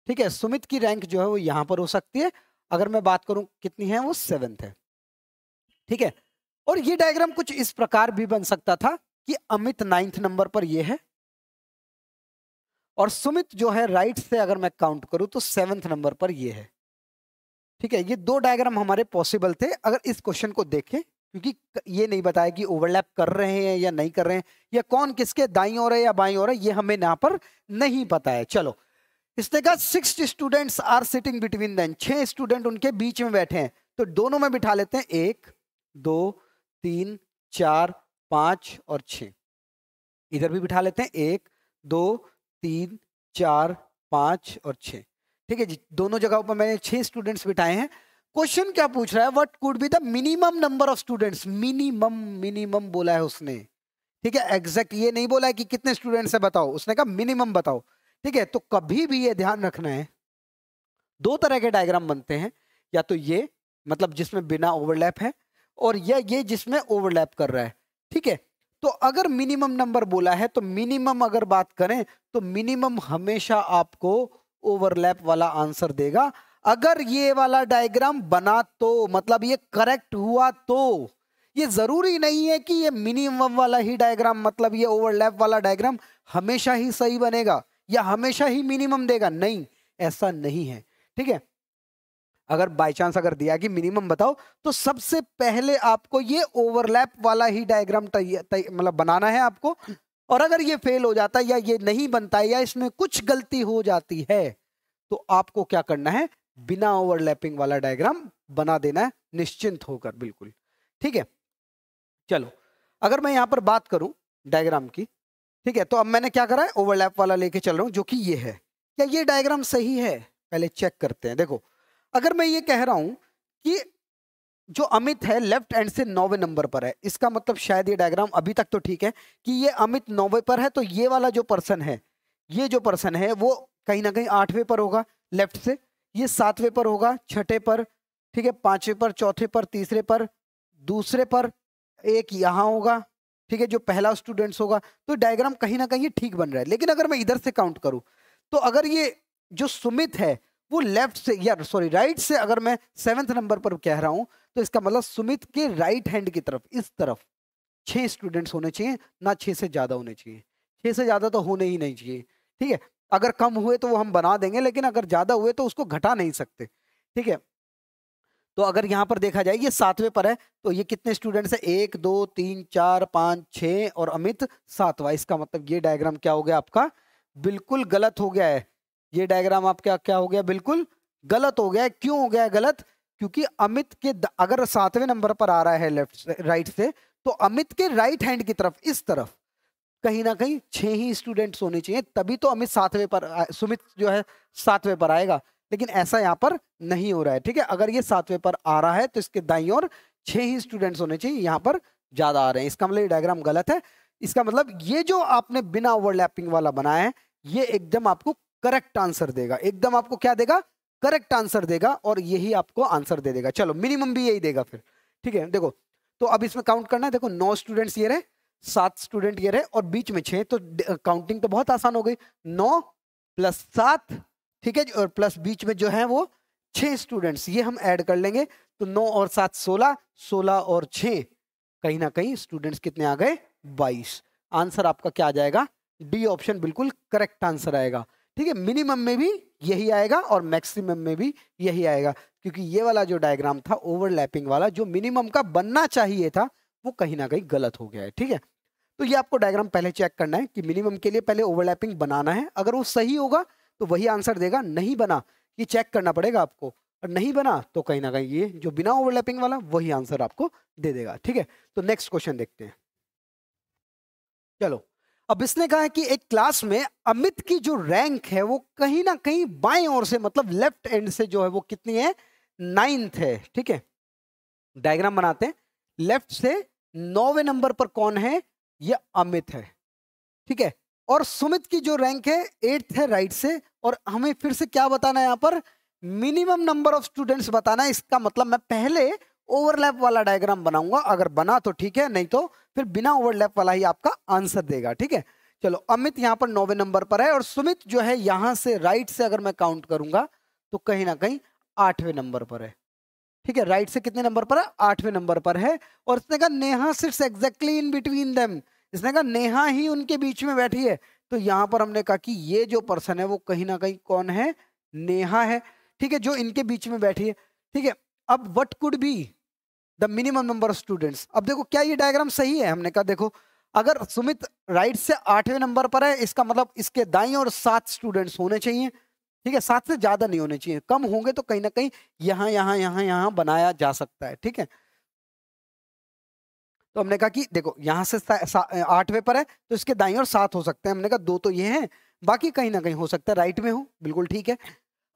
ठीक है सुमित की रैंक जो है वो यहाँ पर हो सकती है अगर मैं बात करूँ कितनी है वो सेवेंथ है ठीक है और ये डायग्राम कुछ इस प्रकार भी बन सकता था कि अमित नाइन्थ नंबर पर ये है और सुमित जो है राइट से अगर मैं काउंट करूं तो सेवेंथ नंबर पर ये है ठीक है ये दो डायग्राम हमारे पॉसिबल थे अगर इस क्वेश्चन को देखें क्योंकि ये नहीं बताया कि ओवरलैप कर रहे हैं या नहीं कर रहे हैं या कौन किसके दाई और है या बाई और है ये हमें यहाँ पर नहीं पता है चलो इसने कहा six students are sitting between them छह स्टूडेंट उनके बीच में बैठे हैं तो दोनों में बिठा लेते हैं एक दो तीन चार पांच और छ इधर भी बिठा लेते हैं एक दो तीन चार पांच और छ ठीक है जी दोनों जगहों पर मैंने छह स्टूडेंट्स बिठाए हैं क्वेश्चन क्या पूछ रहा है what could be the minimum number of students minimum minimum बोला है उसने ठीक है एग्जैक्ट ये नहीं बोला है कि कितने स्टूडेंट्स है बताओ उसने कहा मिनिमम बताओ ठीक है तो कभी भी ये ध्यान रखना है दो तरह के डायग्राम बनते हैं या तो ये मतलब जिसमें बिना ओवरलैप है और या ये जिसमें ओवरलैप कर रहा है ठीक है तो अगर मिनिमम नंबर बोला है तो मिनिमम अगर बात करें तो मिनिमम हमेशा आपको ओवरलैप वाला आंसर देगा अगर ये वाला डायग्राम बना तो मतलब ये करेक्ट हुआ तो ये ज़रूरी नहीं है कि ये मिनिमम वाला ही डायग्राम मतलब ये ओवरलैप वाला डायग्राम हमेशा ही सही बनेगा या हमेशा ही मिनिमम देगा नहीं ऐसा नहीं है ठीक है अगर बाय चांस अगर दिया कि मिनिमम बताओ तो सबसे पहले आपको ये ओवरलैप वाला ही डायग्राम मतलब बनाना है आपको और अगर ये फेल हो जाता है या ये नहीं बनता है या इसमें कुछ गलती हो जाती है तो आपको क्या करना है बिना ओवरलैपिंग वाला डायग्राम बना देना है निश्चिंत होकर बिल्कुल ठीक है चलो अगर मैं यहां पर बात करूं डायग्राम की ठीक है तो अब मैंने क्या करा है ओवरलैप वाला लेके चल रहा हूं जो कि ये है क्या ये डायग्राम सही है पहले चेक करते हैं देखो अगर मैं ये कह रहा हूं कि जो अमित है लेफ्ट एंड से नौवे नंबर पर है इसका मतलब शायद ये डायग्राम अभी तक तो ठीक है कि ये अमित नौवे पर है तो ये वाला जो पर्सन है ये जो पर्सन है वो कहीं ना कहीं आठवें पर होगा लेफ्ट से ये सातवें पर होगा छठे पर ठीक है पांचवें पर चौथे पर तीसरे पर दूसरे पर एक यहाँ होगा ठीक है जो पहला स्टूडेंट्स होगा तो डायग्राम कहीं ना कहीं ठीक बन रहा है लेकिन अगर मैं इधर से काउंट करूँ तो अगर ये जो सुमित है वो लेफ्ट से या सॉरी राइट से अगर मैं सेवन्थ नंबर पर कह रहा हूँ तो इसका मतलब सुमित के राइट हैंड की तरफ इस तरफ छः स्टूडेंट्स होने चाहिए ना छः से ज़्यादा होने चाहिए छः से ज़्यादा तो होने ही नहीं चाहिए ठीक है अगर कम हुए तो वो हम बना देंगे लेकिन अगर ज़्यादा हुए तो उसको घटा नहीं सकते ठीक है तो अगर यहाँ पर देखा जाए ये सातवें पर है तो ये कितने स्टूडेंट्स हैं एक दो तीन चार पाँच छः और अमित सातवा इसका मतलब ये डायग्राम क्या हो गया आपका बिल्कुल गलत हो गया है ये डायग्राम आपका क्या हो गया बिल्कुल गलत हो गया है क्यों हो गया है गलत क्योंकि अमित के अगर सातवें नंबर पर आ रहा है लेफ्ट राइट से तो अमित के राइट हैंड की तरफ इस तरफ कहीं ना कहीं छह ही स्टूडेंट्स होने चाहिए तभी तो अमित सातवें पर सुमित जो है सातवें पर आएगा लेकिन ऐसा यहाँ पर नहीं हो रहा है ठीक है अगर ये सातवें पर आ रहा है तो इसके दाई और छह ही स्टूडेंट्स होने चाहिए यहाँ पर ज़्यादा आ रहे हैं इसका मतलब डायग्राम गलत है इसका मतलब ये जो आपने बिना ओवरलैपिंग वाला बनाया है ये एकदम आपको करेक्ट आंसर देगा एकदम आपको क्या देगा करेक्ट आंसर देगा और यही आपको आंसर दे देगा चलो मिनिमम भी यही देगा फिर ठीक है देखो तो अब इसमें काउंट करना है देखो नौ स्टूडेंट्स ये रहे सात स्टूडेंट ये रहे और बीच में छह तो काउंटिंग तो बहुत आसान हो गई नौ प्लस सात ठीक है और प्लस बीच में जो है वो छह स्टूडेंट्स ये हम ऐड कर लेंगे तो नौ और सात सोलह सोलह और छ कहीं ना कहीं स्टूडेंट्स कितने आ गए बाईस आंसर आपका क्या आ जाएगा डी ऑप्शन बिल्कुल करेक्ट आंसर आएगा ठीक है मिनिमम में भी यही आएगा और मैक्सिमम में भी यही आएगा क्योंकि ये वाला जो डायग्राम था ओवरलैपिंग वाला जो मिनिमम का बनना चाहिए था वो कहीं ना कहीं गलत हो गया है ठीक है तो ये आपको डायग्राम पहले चेक करना है कि मिनिमम के लिए पहले ओवरलैपिंग बनाना है अगर वो सही होगा तो वही आंसर देगा नहीं बना ये चेक करना पड़ेगा आपको और नहीं बना तो कहीं ना कहीं ये जो बिना ओवरलैपिंग वाला वही आंसर आपको दे देगा ठीक है तो नेक्स्ट क्वेश्चन देखते हैं चलो अब इसने कहा है कि एक क्लास में अमित की जो रैंक है वो कहीं ना कहीं बाएं ओर से मतलब लेफ्ट एंड से जो है वो कितनी है नाइन्थ है ठीक है डायग्राम बनाते हैं लेफ्ट से नौवे नंबर पर कौन है ये अमित है ठीक है और सुमित की जो रैंक है एट्थ है राइट से और हमें फिर से क्या बताना है यहाँ पर मिनिमम नंबर ऑफ स्टूडेंट्स बताना है इसका मतलब मैं पहले ओवरलैप वाला डायग्राम बनाऊंगा अगर बना तो ठीक है नहीं तो फिर बिना ओवरलैप वाला ही आपका आंसर देगा ठीक है चलो अमित यहाँ पर नौवे नंबर पर है और सुमित जो है यहाँ से राइट से अगर मैं काउंट करूंगा तो कहीं ना कहीं आठवें नंबर पर है ठीक है राइट से कितने नंबर पर है आठवें नंबर पर है और इसने कहा नेहा सिर्फ एग्जैक्टली इन बिटवीन दम इसने कहा नेहा ही उनके बीच में बैठी है तो यहां पर हमने कहा कि ये जो पर्सन है वो कहीं ना कहीं कौन है नेहा है ठीक है जो इनके बीच में बैठी है ठीक है अब what could be the minimum number of students अब देखो क्या ये डायग्राम सही है हमने कहा देखो अगर सुमित राइट से आठवें नंबर पर है इसका मतलब इसके दाई और सात स्टूडेंट्स होने चाहिए ठीक है सात से ज्यादा नहीं होने चाहिए कम होंगे तो कहीं ना कहीं यहाँ यहाँ यहाँ यहाँ बनाया जा सकता है ठीक है तो हमने कहा कि देखो यहाँ से आठ पर है तो इसके दाई और सात हो सकते हैं हमने कहा दो तो ये हैं बाकी कहीं ना कहीं हो सकता है राइट में हो बिल्कुल ठीक है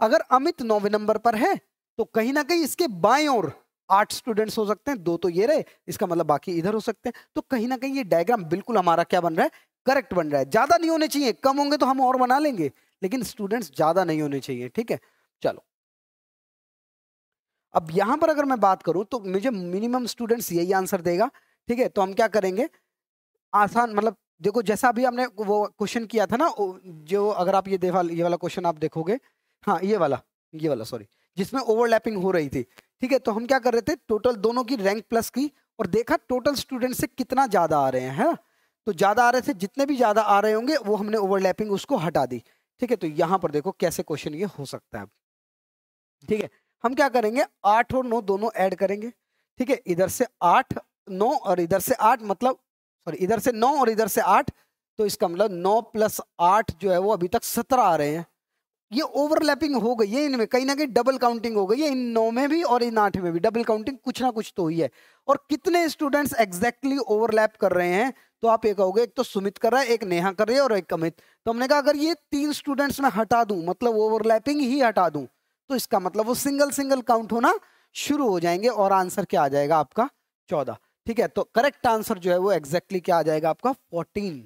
अगर अमित नौवे नंबर पर है तो कहीं ना कहीं इसके बाएं और आठ स्टूडेंट्स हो सकते हैं दो तो ये रहे इसका मतलब बाकी इधर हो सकते हैं तो कहीं ना कहीं ये डायग्राम बिल्कुल हमारा क्या बन रहा है करेक्ट बन रहा है ज्यादा नहीं होने चाहिए कम होंगे तो हम और बना लेंगे लेकिन स्टूडेंट्स ज्यादा नहीं होने चाहिए ठीक है चलो अब यहां पर अगर मैं बात करूं तो मुझे मिनिमम स्टूडेंट्स यही आंसर देगा ठीक है तो हम क्या करेंगे आसान मतलब देखो जैसा अभी हमने वो क्वेश्चन किया था ना जो अगर आप ये देखा ये वाला क्वेश्चन आप देखोगे हाँ ये वाला ये वाला सॉरी जिसमें ओवरलैपिंग हो रही थी ठीक है तो हम क्या कर रहे थे टोटल दोनों की रैंक प्लस की और देखा टोटल स्टूडेंट से कितना ज़्यादा आ रहे हैं है हाँ, तो ज़्यादा आ रहे थे जितने भी ज़्यादा आ रहे होंगे वो हमने ओवरलैपिंग उसको हटा दी ठीक है तो यहाँ पर देखो कैसे क्वेश्चन ये हो सकता है ठीक है हम क्या करेंगे आठ और नौ दोनों ऐड करेंगे ठीक है इधर से आठ नौ और इधर से आठ मतलब सॉरी इधर से नौ और इधर से आठ तो इसका मतलब नौ प्लस आठ जो है वो अभी तक सत्रह आ रहे हैं ये ओवरलैपिंग हो गई है इनमें कहीं ना कहीं डबल काउंटिंग हो गई है इन नौ में भी और इन आठ में भी डबल काउंटिंग कुछ ना कुछ तो हुई है और कितने स्टूडेंट्स एग्जैक्टली ओवरलैप कर रहे हैं तो आप ये कहोगे एक तो सुमित कर रहा है एक नेहा कर रही है और एक अमित तो हमने कहा अगर ये तीन स्टूडेंट्स में हटा दूं मतलब ओवरलैपिंग ही हटा दूं तो इसका मतलब वो सिंगल सिंगल काउंट होना शुरू हो जाएंगे और आंसर क्या आ जाएगा आपका चौदह ठीक है तो करेक्ट आंसर जो है वो एग्जैक्टली exactly क्या आ जाएगा आपका फोर्टीन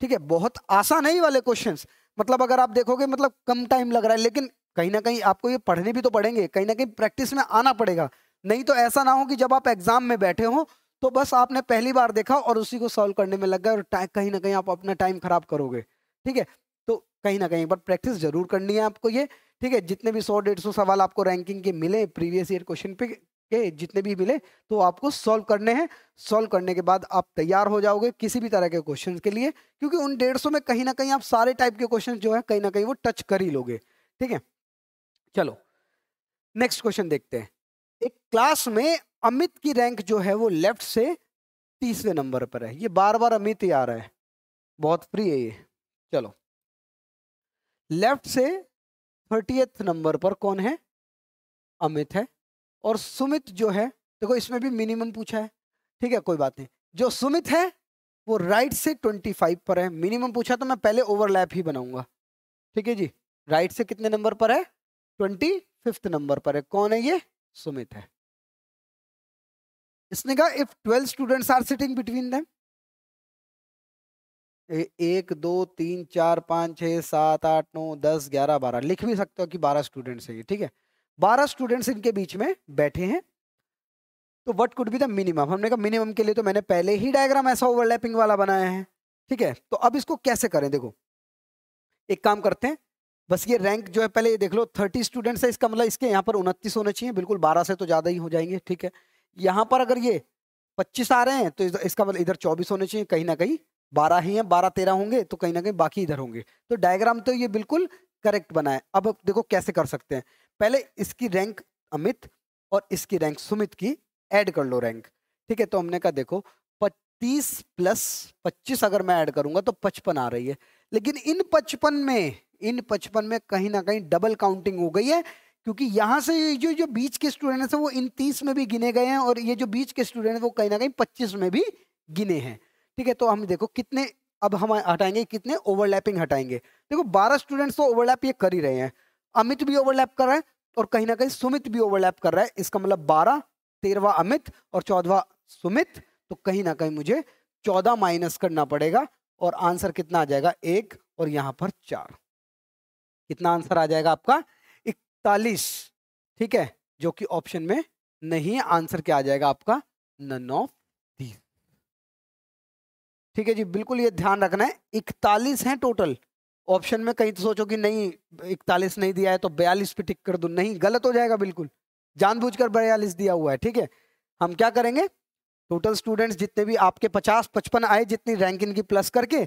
ठीक है बहुत आसान है ही वाले क्वेश्चन मतलब अगर आप देखोगे मतलब कम टाइम लग रहा है लेकिन कहीं ना कहीं आपको ये पढ़ने भी तो पड़ेंगे कहीं ना कहीं प्रैक्टिस में आना पड़ेगा नहीं तो ऐसा ना हो कि जब आप एग्जाम में बैठे हो तो बस आपने पहली बार देखा और उसी को सॉल्व करने में लग गए और कहीं ना कहीं आप अपना टाइम खराब करोगे ठीक है तो कहीं ना कहीं बट प्रैक्टिस जरूर करनी है आपको ये ठीक है जितने भी सौ डेढ़ सौ सवाल आपको रैंकिंग के मिले प्रीवियस ईयर क्वेश्चन पे के जितने भी मिले तो आपको सॉल्व करने हैं सॉल्व करने के बाद आप तैयार हो जाओगे किसी भी तरह के क्वेश्चन के लिए क्योंकि उन डेढ़ सौ में कहीं ना कहीं आप सारे टाइप के क्वेश्चन जो है कहीं ना कहीं वो टच कर ही लोगे ठीक है चलो नेक्स्ट क्वेश्चन देखते हैं एक क्लास में अमित की रैंक जो है वो लेफ्ट से तीसरे नंबर पर है ये बार बार अमित ही आ रहा है बहुत फ्री है ये चलो लेफ्ट से थर्टीएथ नंबर पर कौन है अमित है और सुमित जो है देखो इसमें भी मिनिमम पूछा है ठीक है कोई बात नहीं जो सुमित है वो राइट से 25 पर है मिनिमम पूछा तो मैं पहले ओवरलैप ही बनाऊंगा ठीक है जी राइट से कितने नंबर पर है ट्वेंटी फिफ्थ नंबर पर है कौन है ये सुमित है इसने कहा if twelve students are sitting between them एक दो तीन चार पाँच छः सात आठ नौ दस ग्यारह बारह लिख भी सकते हो कि बारह स्टूडेंट्स है ये ठीक है बारह स्टूडेंट्स इनके बीच में बैठे हैं तो what could be the minimum हमने कहा मिनिमम के लिए तो मैंने पहले ही डायग्राम ऐसा ओवरलैपिंग वाला बनाया है ठीक है तो अब इसको कैसे करें देखो एक काम करते हैं बस ये रैंक जो है पहले ये देख लो थर्टी स्टूडेंट्स है इसका मतलब इसके यहाँ पर उनतीस होने चाहिए बिल्कुल बारह से तो ज़्यादा ही हो जाएंगे ठीक है यहाँ पर अगर ये पच्चीस आ रहे हैं तो इसका मतलब इधर चौबीस होने चाहिए कहीं ना कहीं बारह ही हैं बारह तेरह होंगे तो कहीं ना कहीं बाकी इधर होंगे तो डायग्राम तो ये बिल्कुल करेक्ट बना है अब देखो कैसे कर सकते हैं पहले इसकी रैंक अमित और इसकी रैंक सुमित की ऐड कर लो रैंक ठीक है तो हमने कहा देखो तीस प्लस पच्चीस अगर मैं ऐड करूंगा तो पचपन आ रही है लेकिन इन पचपन में इन पचपन में कहीं ना कहीं डबल काउंटिंग हो गई है क्योंकि यहाँ से जो जो बीच के स्टूडेंट्स हैं वो इन तीस में भी गिने गए हैं और ये जो बीच के स्टूडेंट है वो कहीं ना कहीं पच्चीस में भी गिने हैं ठीक है तो हम देखो कितने अब हम हटाएंगे कितने ओवरलैपिंग हटाएंगे देखो बारह स्टूडेंट्स तो ओवरलैप ये कर ही रहे हैं अमित भी ओवरलैप कर रहा है और कहीं ना कहीं सुमित भी ओवरलैप कर रहा है इसका मतलब बारह तेरहवा अमित और चौदवा सुमित तो कहीं ना कहीं मुझे चौदह माइनस करना पड़ेगा और आंसर कितना आ जाएगा एक और यहां पर चार कितना आंसर आ जाएगा आपका इकतालीस ठीक है जो कि ऑप्शन में नहीं आंसर क्या आ जाएगा आपका नन ऑफ दीज ठीक है जी बिल्कुल ये ध्यान रखना है इकतालीस है टोटल ऑप्शन में कहीं तो सोचो कि नहीं इकतालीस नहीं दिया है तो बयालीस पे टिक कर दो नहीं गलत हो जाएगा बिल्कुल जानबूझकर बयालीस दिया हुआ है ठीक है हम क्या करेंगे टोटल स्टूडेंट्स जितने भी आपके पचास पचपन आए जितनी रैंक इनकी प्लस करके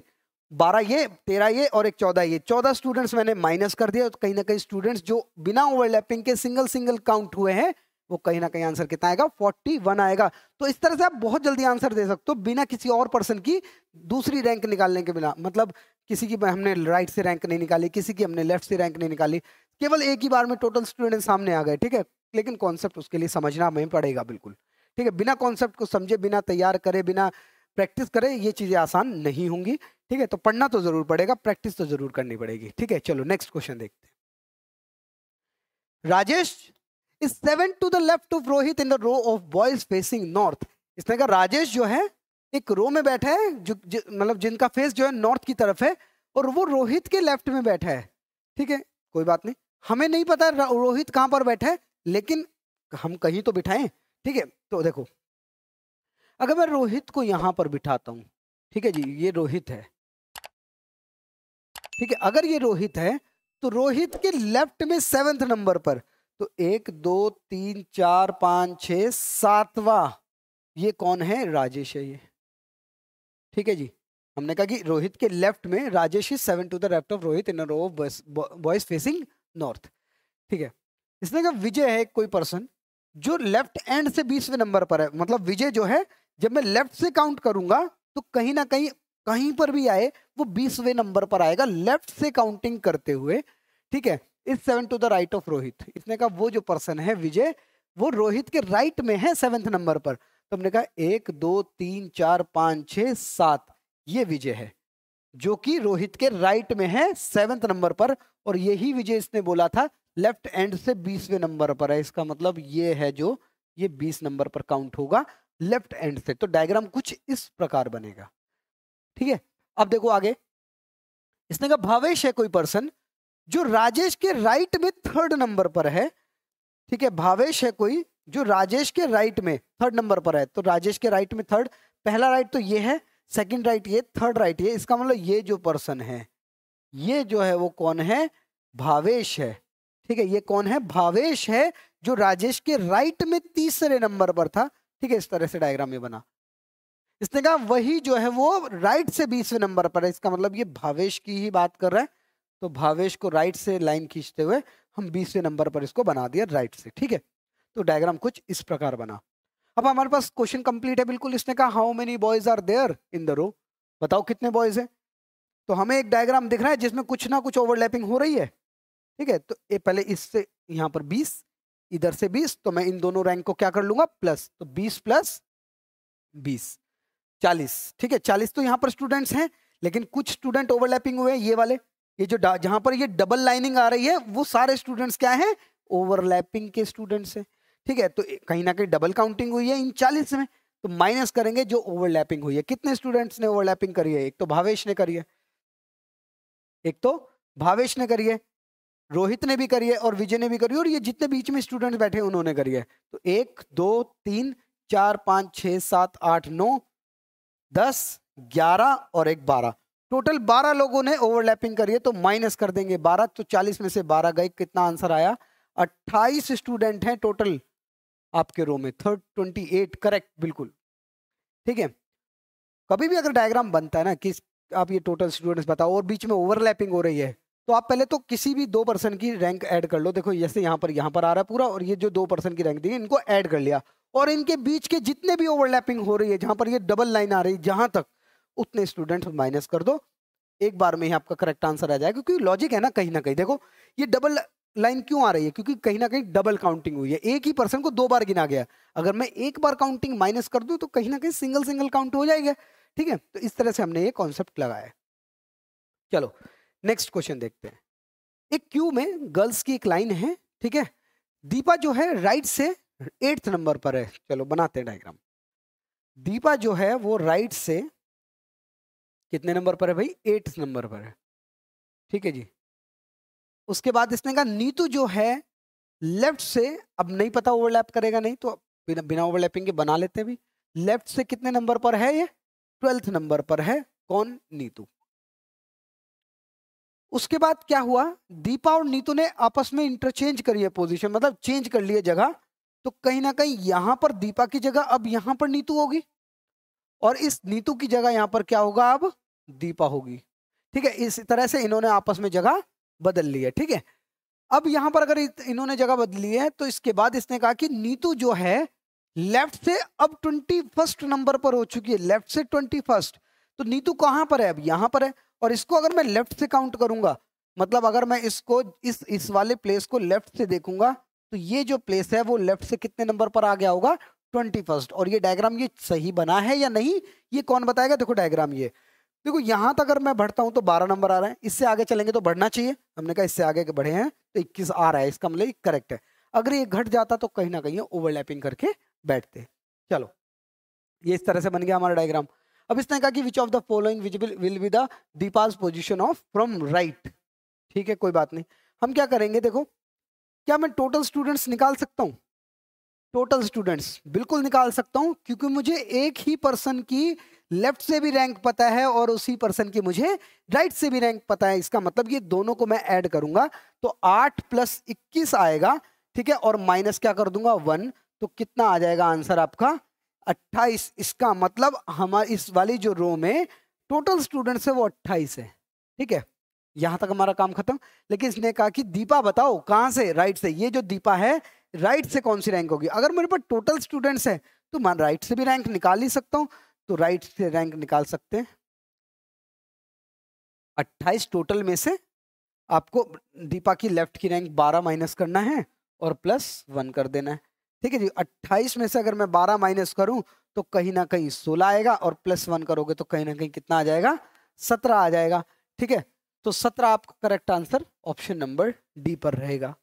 बारह ये तेरह ये और एक चौदह ये चौदह स्टूडेंट्स मैंने माइनस कर दिया तो कहीं ना कहीं स्टूडेंट्स जो बिना ओवरलैपिंग के सिंगल सिंगल काउंट हुए हैं वो कहीं ना कहीं आंसर कितना आएगा फोर्टी वन आएगा तो इस तरह से आप बहुत जल्दी आंसर दे सकते हो बिना किसी और पर्सन की दूसरी रैंक निकालने के बिना मतलब किसी की हमने राइट से रैंक नहीं निकाली किसी की हमने लेफ्ट से रैंक नहीं निकाली केवल एक ही बार में टोटल स्टूडेंट सामने आ गए ठीक है लेकिन कॉन्सेप्ट उसके लिए समझना हमें पड़ेगा बिल्कुल ठीक है बिना कॉन्सेप्ट को समझे बिना तैयार करे बिना प्रैक्टिस करे ये चीज़ें आसान नहीं होंगी ठीक है तो पढ़ना तो ज़रूर पड़ेगा प्रैक्टिस तो ज़रूर करनी पड़ेगी ठीक है चलो नेक्स्ट क्वेश्चन देखते हैं Rajesh is seven to the left of Rohit in the row of boys facing north इसने कहा राजेश जो है एक रो में बैठा है जो मतलब जिनका फेस जो है नॉर्थ की तरफ है और वो रोहित के लेफ्ट में बैठा है ठीक है कोई बात नहीं हमें नहीं पता रोहित कहां पर बैठा है लेकिन हम कहीं तो बिठाएं ठीक है तो देखो अगर मैं रोहित को यहां पर बिठाता हूं ठीक है जी ये रोहित है ठीक है अगर ये रोहित है तो रोहित के लेफ्ट में सेवेंथ नंबर पर तो एक दो तीन चार पाँच छ सातवा ये कौन है राजेश है ये ठीक है जी हमने कहा कि रोहित के लेफ्ट में Rajesh is seven to the left of Rohit in row boys facing north ठीक है इसने कहा विजय है कोई पर्सन जो लेफ्ट एंड से बीसवें नंबर पर है मतलब विजय जो है जब मैं लेफ्ट से काउंट करूंगा तो कहीं ना कहीं कहीं पर भी आए वो बीसवें नंबर पर आएगा लेफ्ट से काउंटिंग करते हुए ठीक है is seven to the right of Rohit इसने कहा वो जो पर्सन है विजय वो रोहित के राइट में है सेवेंथ नंबर पर तो हमने कहा एक दो तीन चार पांच छ सात ये विजय है जो कि रोहित के राइट में है सेवेंथ नंबर पर और यही विजय इसने बोला था लेफ्ट एंड से बीसवें नंबर पर है इसका मतलब ये है जो ये बीस नंबर पर काउंट होगा लेफ्ट एंड से तो डायग्राम कुछ इस प्रकार बनेगा ठीक है अब देखो आगे इसने कहा भावेश है कोई पर्सन जो राजेश के राइट में थर्ड नंबर पर है ठीक है भावेश है कोई जो राजेश के राइट में थर्ड नंबर पर है तो राजेश के राइट में थर्ड पहला राइट तो ये है सेकंड राइट ये थर्ड राइट ये इसका मतलब ये जो पर्सन है ये जो है वो कौन है भावेश है ठीक है ये कौन है भावेश है जो राजेश के राइट में तीसरे नंबर पर था ठीक है इस तरह से डायग्राम ये बना इसने कहा वही जो है वो राइट से बीसवें नंबर पर है इसका मतलब ये भावेश की ही बात कर रहा है तो भावेश को राइट से लाइन खींचते हुए हम बीसवें नंबर पर इसको बना दिया राइट से ठीक है तो डायग्राम कुछ इस प्रकार बना अब हमारे पास क्वेश्चन कंप्लीट है बिल्कुल इसने कहा how many boys are there in the row बताओ कितने बॉयज हैं तो हमें एक डायग्राम दिख रहा है जिसमें कुछ ना कुछ ओवरलैपिंग हो रही है ठीक है तो ये पहले इससे यहाँ पर बीस इधर से बीस तो मैं इन दोनों रैंक को क्या कर लूंगा प्लस तो बीस प्लस बीस चालीस ठीक है चालीस तो यहाँ पर स्टूडेंट्स हैं लेकिन कुछ स्टूडेंट ओवरलैपिंग हुए ये वाले ये जो जहां पर ये डबल लाइनिंग आ रही है वो सारे स्टूडेंट्स क्या है ओवरलैपिंग के स्टूडेंट्स हैं ठीक है तो कहीं ना कहीं डबल काउंटिंग हुई है इन चालीस में तो माइनस करेंगे जो ओवरलैपिंग हुई है कितने स्टूडेंट्स ने ओवरलैपिंग करी है एक तो भावेश ने करी है एक तो भावेश ने करी है रोहित ने भी करी है और विजय ने भी करी है और ये जितने बीच में स्टूडेंट्स बैठे हैं उन्होंने करी है तो एक दो तीन चार पांच छह सात आठ नौ दस ग्यारह और एक बारह टोटल बारह लोगों ने ओवरलैपिंग करी है तो माइनस कर देंगे बारह तो चालीस में से बारह गए कितना आंसर आया अट्ठाईस स्टूडेंट हैं टोटल आपके रो में थर्ड ट्वेंटी एट करेक्ट बिल्कुल ठीक है कभी भी अगर डायग्राम बनता है ना कि आप ये टोटल स्टूडेंट्स बताओ और बीच में ओवरलैपिंग हो रही है तो आप पहले तो किसी भी दो पर्सन की रैंक ऐड कर लो देखो जैसे यहाँ पर यहाँ पर आ रहा है पूरा और ये जो दो पर्सन की रैंक दी इनको ऐड कर लिया और इनके बीच के जितने भी ओवरलैपिंग हो रही है जहाँ पर ये डबल लाइन आ रही है जहाँ तक उतने स्टूडेंट माइनस कर दो एक बार में ही आपका करेक्ट आंसर आ जाएगा क्योंकि लॉजिक है ना कहीं ना कहीं देखो ये डबल लाइन क्यों आ रही है क्योंकि कहीं ना कहीं डबल काउंटिंग हुई है एक ही पर्सन को दो बार गिना गया अगर मैं एक बार काउंटिंग माइनस कर दूं तो कहीं ना कहीं सिंगल सिंगल काउंट हो जाएगा ठीक है तो इस तरह से हमने ये कॉन्सेप्ट लगाया चलो नेक्स्ट क्वेश्चन देखते हैं एक क्यू में गर्ल्स की एक लाइन है ठीक है दीपा जो है राइट से एट्थ नंबर पर है चलो बनाते हैं डायग्राम दीपा जो है वो राइट से कितने नंबर पर है भाई एट नंबर पर है ठीक है जी उसके बाद इसने कहा नीतू जो है लेफ्ट से अब नहीं पता ओवरलैप करेगा नहीं तो बिना बिना ओवरलैपिंग के बना लेते भी लेफ्ट से कितने नंबर पर है ये ट्वेल्थ नंबर पर है कौन नीतू उसके बाद क्या हुआ दीपा और नीतू ने आपस में इंटरचेंज करी है पोजीशन मतलब चेंज कर लिए जगह तो कहीं ना कहीं यहां पर दीपा की जगह अब यहां पर नीतू होगी और इस नीतू की जगह यहां पर क्या होगा अब दीपा होगी ठीक है इस तरह से इन्होंने आपस में जगह बदल ली है ठीक है अब यहां पर अगर इन्होंने जगह बदली है तो इसके बाद इसने कहा कि नीतू जो है लेफ्ट से अब ट्वेंटी फर्स्ट नंबर पर हो चुकी है लेफ्ट से ट्वेंटी फर्स्ट तो नीतू कहां पर है अब यहां पर है और इसको अगर मैं लेफ्ट से काउंट करूंगा मतलब अगर मैं इसको इस इस वाले प्लेस को लेफ्ट से देखूंगा तो ये जो प्लेस है वो लेफ्ट से कितने नंबर पर आ गया होगा ट्वेंटी फर्स्ट और ये डायग्राम ये सही बना है या नहीं ये कौन बताएगा देखो डायग्राम ये देखो यहां तक अगर मैं बढ़ता हूं तो बारह नंबर आ रहा है इससे आगे चलेंगे तो बढ़ना चाहिए हमने कहा इससे आगे बढ़े हैं तो इक्कीस आ रहा है इसका मतलब करेक्ट है अगर ये घट जाता तो कहीं ना कहीं ओवरलैपिंग करके बैठते चलो ये इस तरह से बन गया हमारा डायग्राम अब इसने कहा कि which of the following visible will be the Deepa's position of from right ठीक है कोई बात नहीं हम क्या करेंगे देखो क्या मैं टोटल स्टूडेंट्स निकाल सकता हूँ टोटल स्टूडेंट्स बिल्कुल निकाल सकता हूं क्योंकि मुझे एक ही पर्सन की लेफ्ट से भी रैंक पता है और उसी पर्सन की मुझे राइट से भी रैंक पता है इसका मतलब ये दोनों को मैं ऐड करूंगा तो आठ प्लस इक्कीस आएगा ठीक है और माइनस क्या कर दूंगा वन तो कितना आ जाएगा आंसर आपका अट्ठाईस इसका मतलब हमारे इस वाली जो रो में टोटल स्टूडेंट्स है वो अट्ठाईस है ठीक है यहाँ तक हमारा काम खत्म लेकिन इसने कहा कि दीपा बताओ कहाँ से राइट से ये जो दीपा है राइट से कौन सी रैंक होगी अगर मेरे पास टोटल स्टूडेंट्स हैं तो मैं राइट से भी रैंक निकाल ही सकता हूँ तो राइट से रैंक निकाल सकते हैं अट्ठाईस टोटल में से आपको दीपा की लेफ्ट की रैंक बारह माइनस करना है और प्लस वन कर देना है ठीक है जी अट्ठाईस में से अगर मैं बारह माइनस करूं तो कहीं ना कहीं सोलह आएगा और प्लस वन करोगे तो कहीं ना कहीं कितना आ जाएगा सत्रह आ जाएगा ठीक है तो सत्रह आपका correct answer option number D पर रहेगा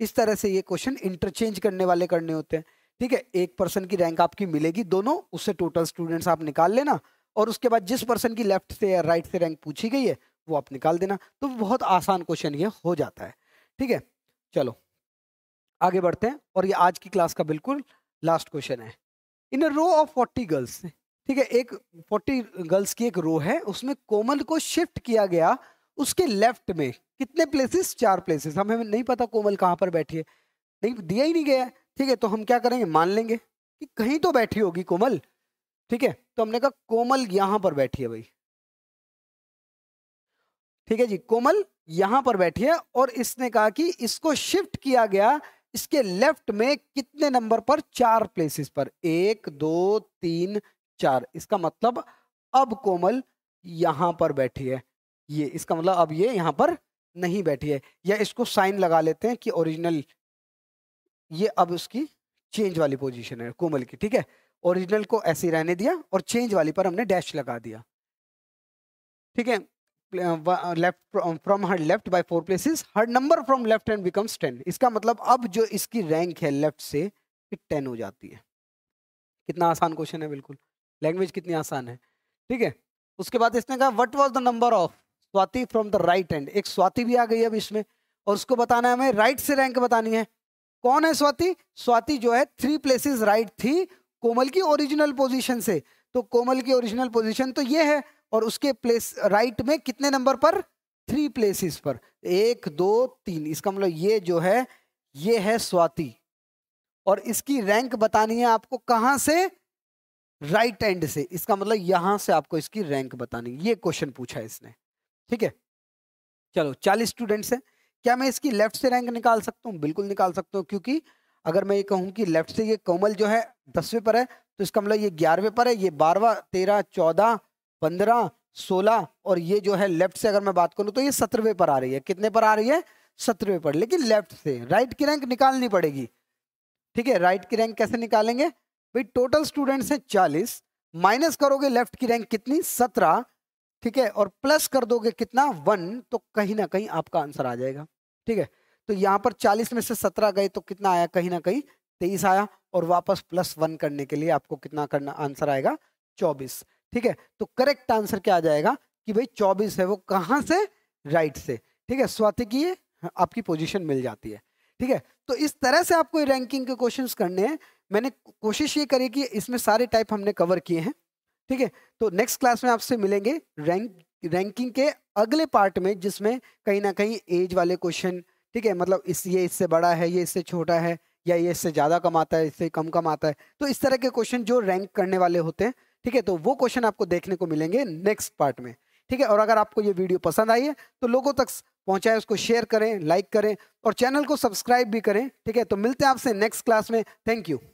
इस तरह से ये क्वेश्चन इंटरचेंज करने वाले करने होते हैं ठीक है एक पर्सन की रैंक आपकी मिलेगी दोनों उससे टोटल स्टूडेंट्स आप निकाल लेना और उसके बाद जिस पर्सन की लेफ्ट से या राइट से रैंक पूछी गई है वो आप निकाल देना तो बहुत आसान क्वेश्चन ये हो जाता है ठीक है चलो आगे बढ़ते हैं और ये आज की क्लास का बिल्कुल लास्ट क्वेश्चन है in a row of forty girls ठीक है एक फोर्टी गर्ल्स की एक रो है उसमें कोमल को शिफ्ट किया गया उसके लेफ्ट में कितने प्लेसेस चार प्लेसेस हमें नहीं पता कोमल कहाँ पर बैठी है नहीं दिया ही नहीं गया ठीक है तो हम क्या करेंगे मान लेंगे कि कहीं तो बैठी होगी कोमल ठीक है तो हमने कहा कोमल यहाँ पर बैठी है भाई ठीक है जी कोमल यहां पर बैठी है और इसने कहा कि इसको शिफ्ट किया गया इसके लेफ्ट में कितने नंबर पर चार प्लेसेस पर एक दो तीन चार इसका मतलब अब कोमल यहां पर बैठी है ये इसका मतलब अब ये यहाँ पर नहीं बैठी है या इसको साइन लगा लेते हैं कि ओरिजिनल ये अब उसकी चेंज वाली पोजीशन है कोमल की ठीक है ओरिजिनल को ऐसे रहने दिया और चेंज वाली पर हमने डैश लगा दिया ठीक है left from her left by four places her number from left end becomes ten इसका मतलब अब जो इसकी रैंक है लेफ्ट से टेन हो जाती है कितना आसान क्वेश्चन है बिल्कुल लैंग्वेज कितनी आसान है ठीक है उसके बाद इसने कहा what was the number of Swati from the right end एक स्वाति भी आ गई अब इसमें और उसको बताना है हमें राइट से रैंक बतानी है कौन है स्वाति स्वाति जो है थ्री प्लेसेस राइट थी कोमल की ओरिजिनल पोजीशन से तो कोमल की ओरिजिनल पोजीशन तो ये है और उसके प्लेस राइट में कितने नंबर पर थ्री प्लेसेस पर एक दो तीन इसका मतलब ये जो है ये है स्वाति और इसकी रैंक बतानी है आपको कहां से राइट एंड से इसका मतलब यहां से आपको इसकी रैंक बतानी ये क्वेश्चन पूछा है इसने ठीक है चलो चालीस स्टूडेंट्स हैं क्या मैं इसकी लेफ्ट से रैंक निकाल सकता हूँ बिल्कुल निकाल सकता हूँ क्योंकि अगर मैं ये कहूँ कि लेफ्ट से ये कोमल जो है दसवें पर है तो इसका मतलब ये ग्यारहवें पर है ये बारहवा तेरह चौदह पंद्रह सोलह और ये जो है लेफ्ट से अगर मैं बात करूँ तो ये सत्रहवें पर आ रही है कितने पर आ रही है सत्रहवें पर लेकिन लेफ्ट से राइट की रैंक निकालनी पड़ेगी ठीक है राइट की रैंक कैसे निकालेंगे भाई टोटल स्टूडेंट्स हैं चालीस माइनस करोगे लेफ्ट की रैंक कितनी सत्रह ठीक है और प्लस कर दोगे कितना वन तो कहीं ना कहीं आपका आंसर आ जाएगा ठीक है तो यहाँ पर चालीस में से सत्रह गए तो कितना आया कहीं ना कहीं तेईस आया और वापस प्लस वन करने के लिए आपको कितना करना आंसर आएगा चौबीस ठीक है तो करेक्ट आंसर क्या आ जाएगा कि भाई चौबीस है वो कहाँ से राइट से ठीक है स्वाति की आपकी पोजिशन मिल जाती है ठीक है तो इस तरह से आपको रैंकिंग के क्वेश्चन करने हैं मैंने कोशिश ये करी कि इसमें सारे टाइप हमने कवर किए हैं ठीक है तो नेक्स्ट क्लास में आपसे मिलेंगे रैंक रैंकिंग के अगले पार्ट में जिसमें कहीं ना कहीं एज वाले क्वेश्चन ठीक है मतलब इस ये इससे बड़ा है ये इससे छोटा है या ये इससे ज़्यादा कमाता है इससे कम कमाता है तो इस तरह के क्वेश्चन जो रैंक करने वाले होते हैं ठीक है तो वो क्वेश्चन आपको देखने को मिलेंगे नेक्स्ट पार्ट में ठीक है और अगर आपको ये वीडियो पसंद आई है तो लोगों तक पहुंचाए उसको शेयर करें लाइक करें और चैनल को सब्सक्राइब भी करें ठीक है तो मिलते हैं आपसे नेक्स्ट क्लास में थैंक यू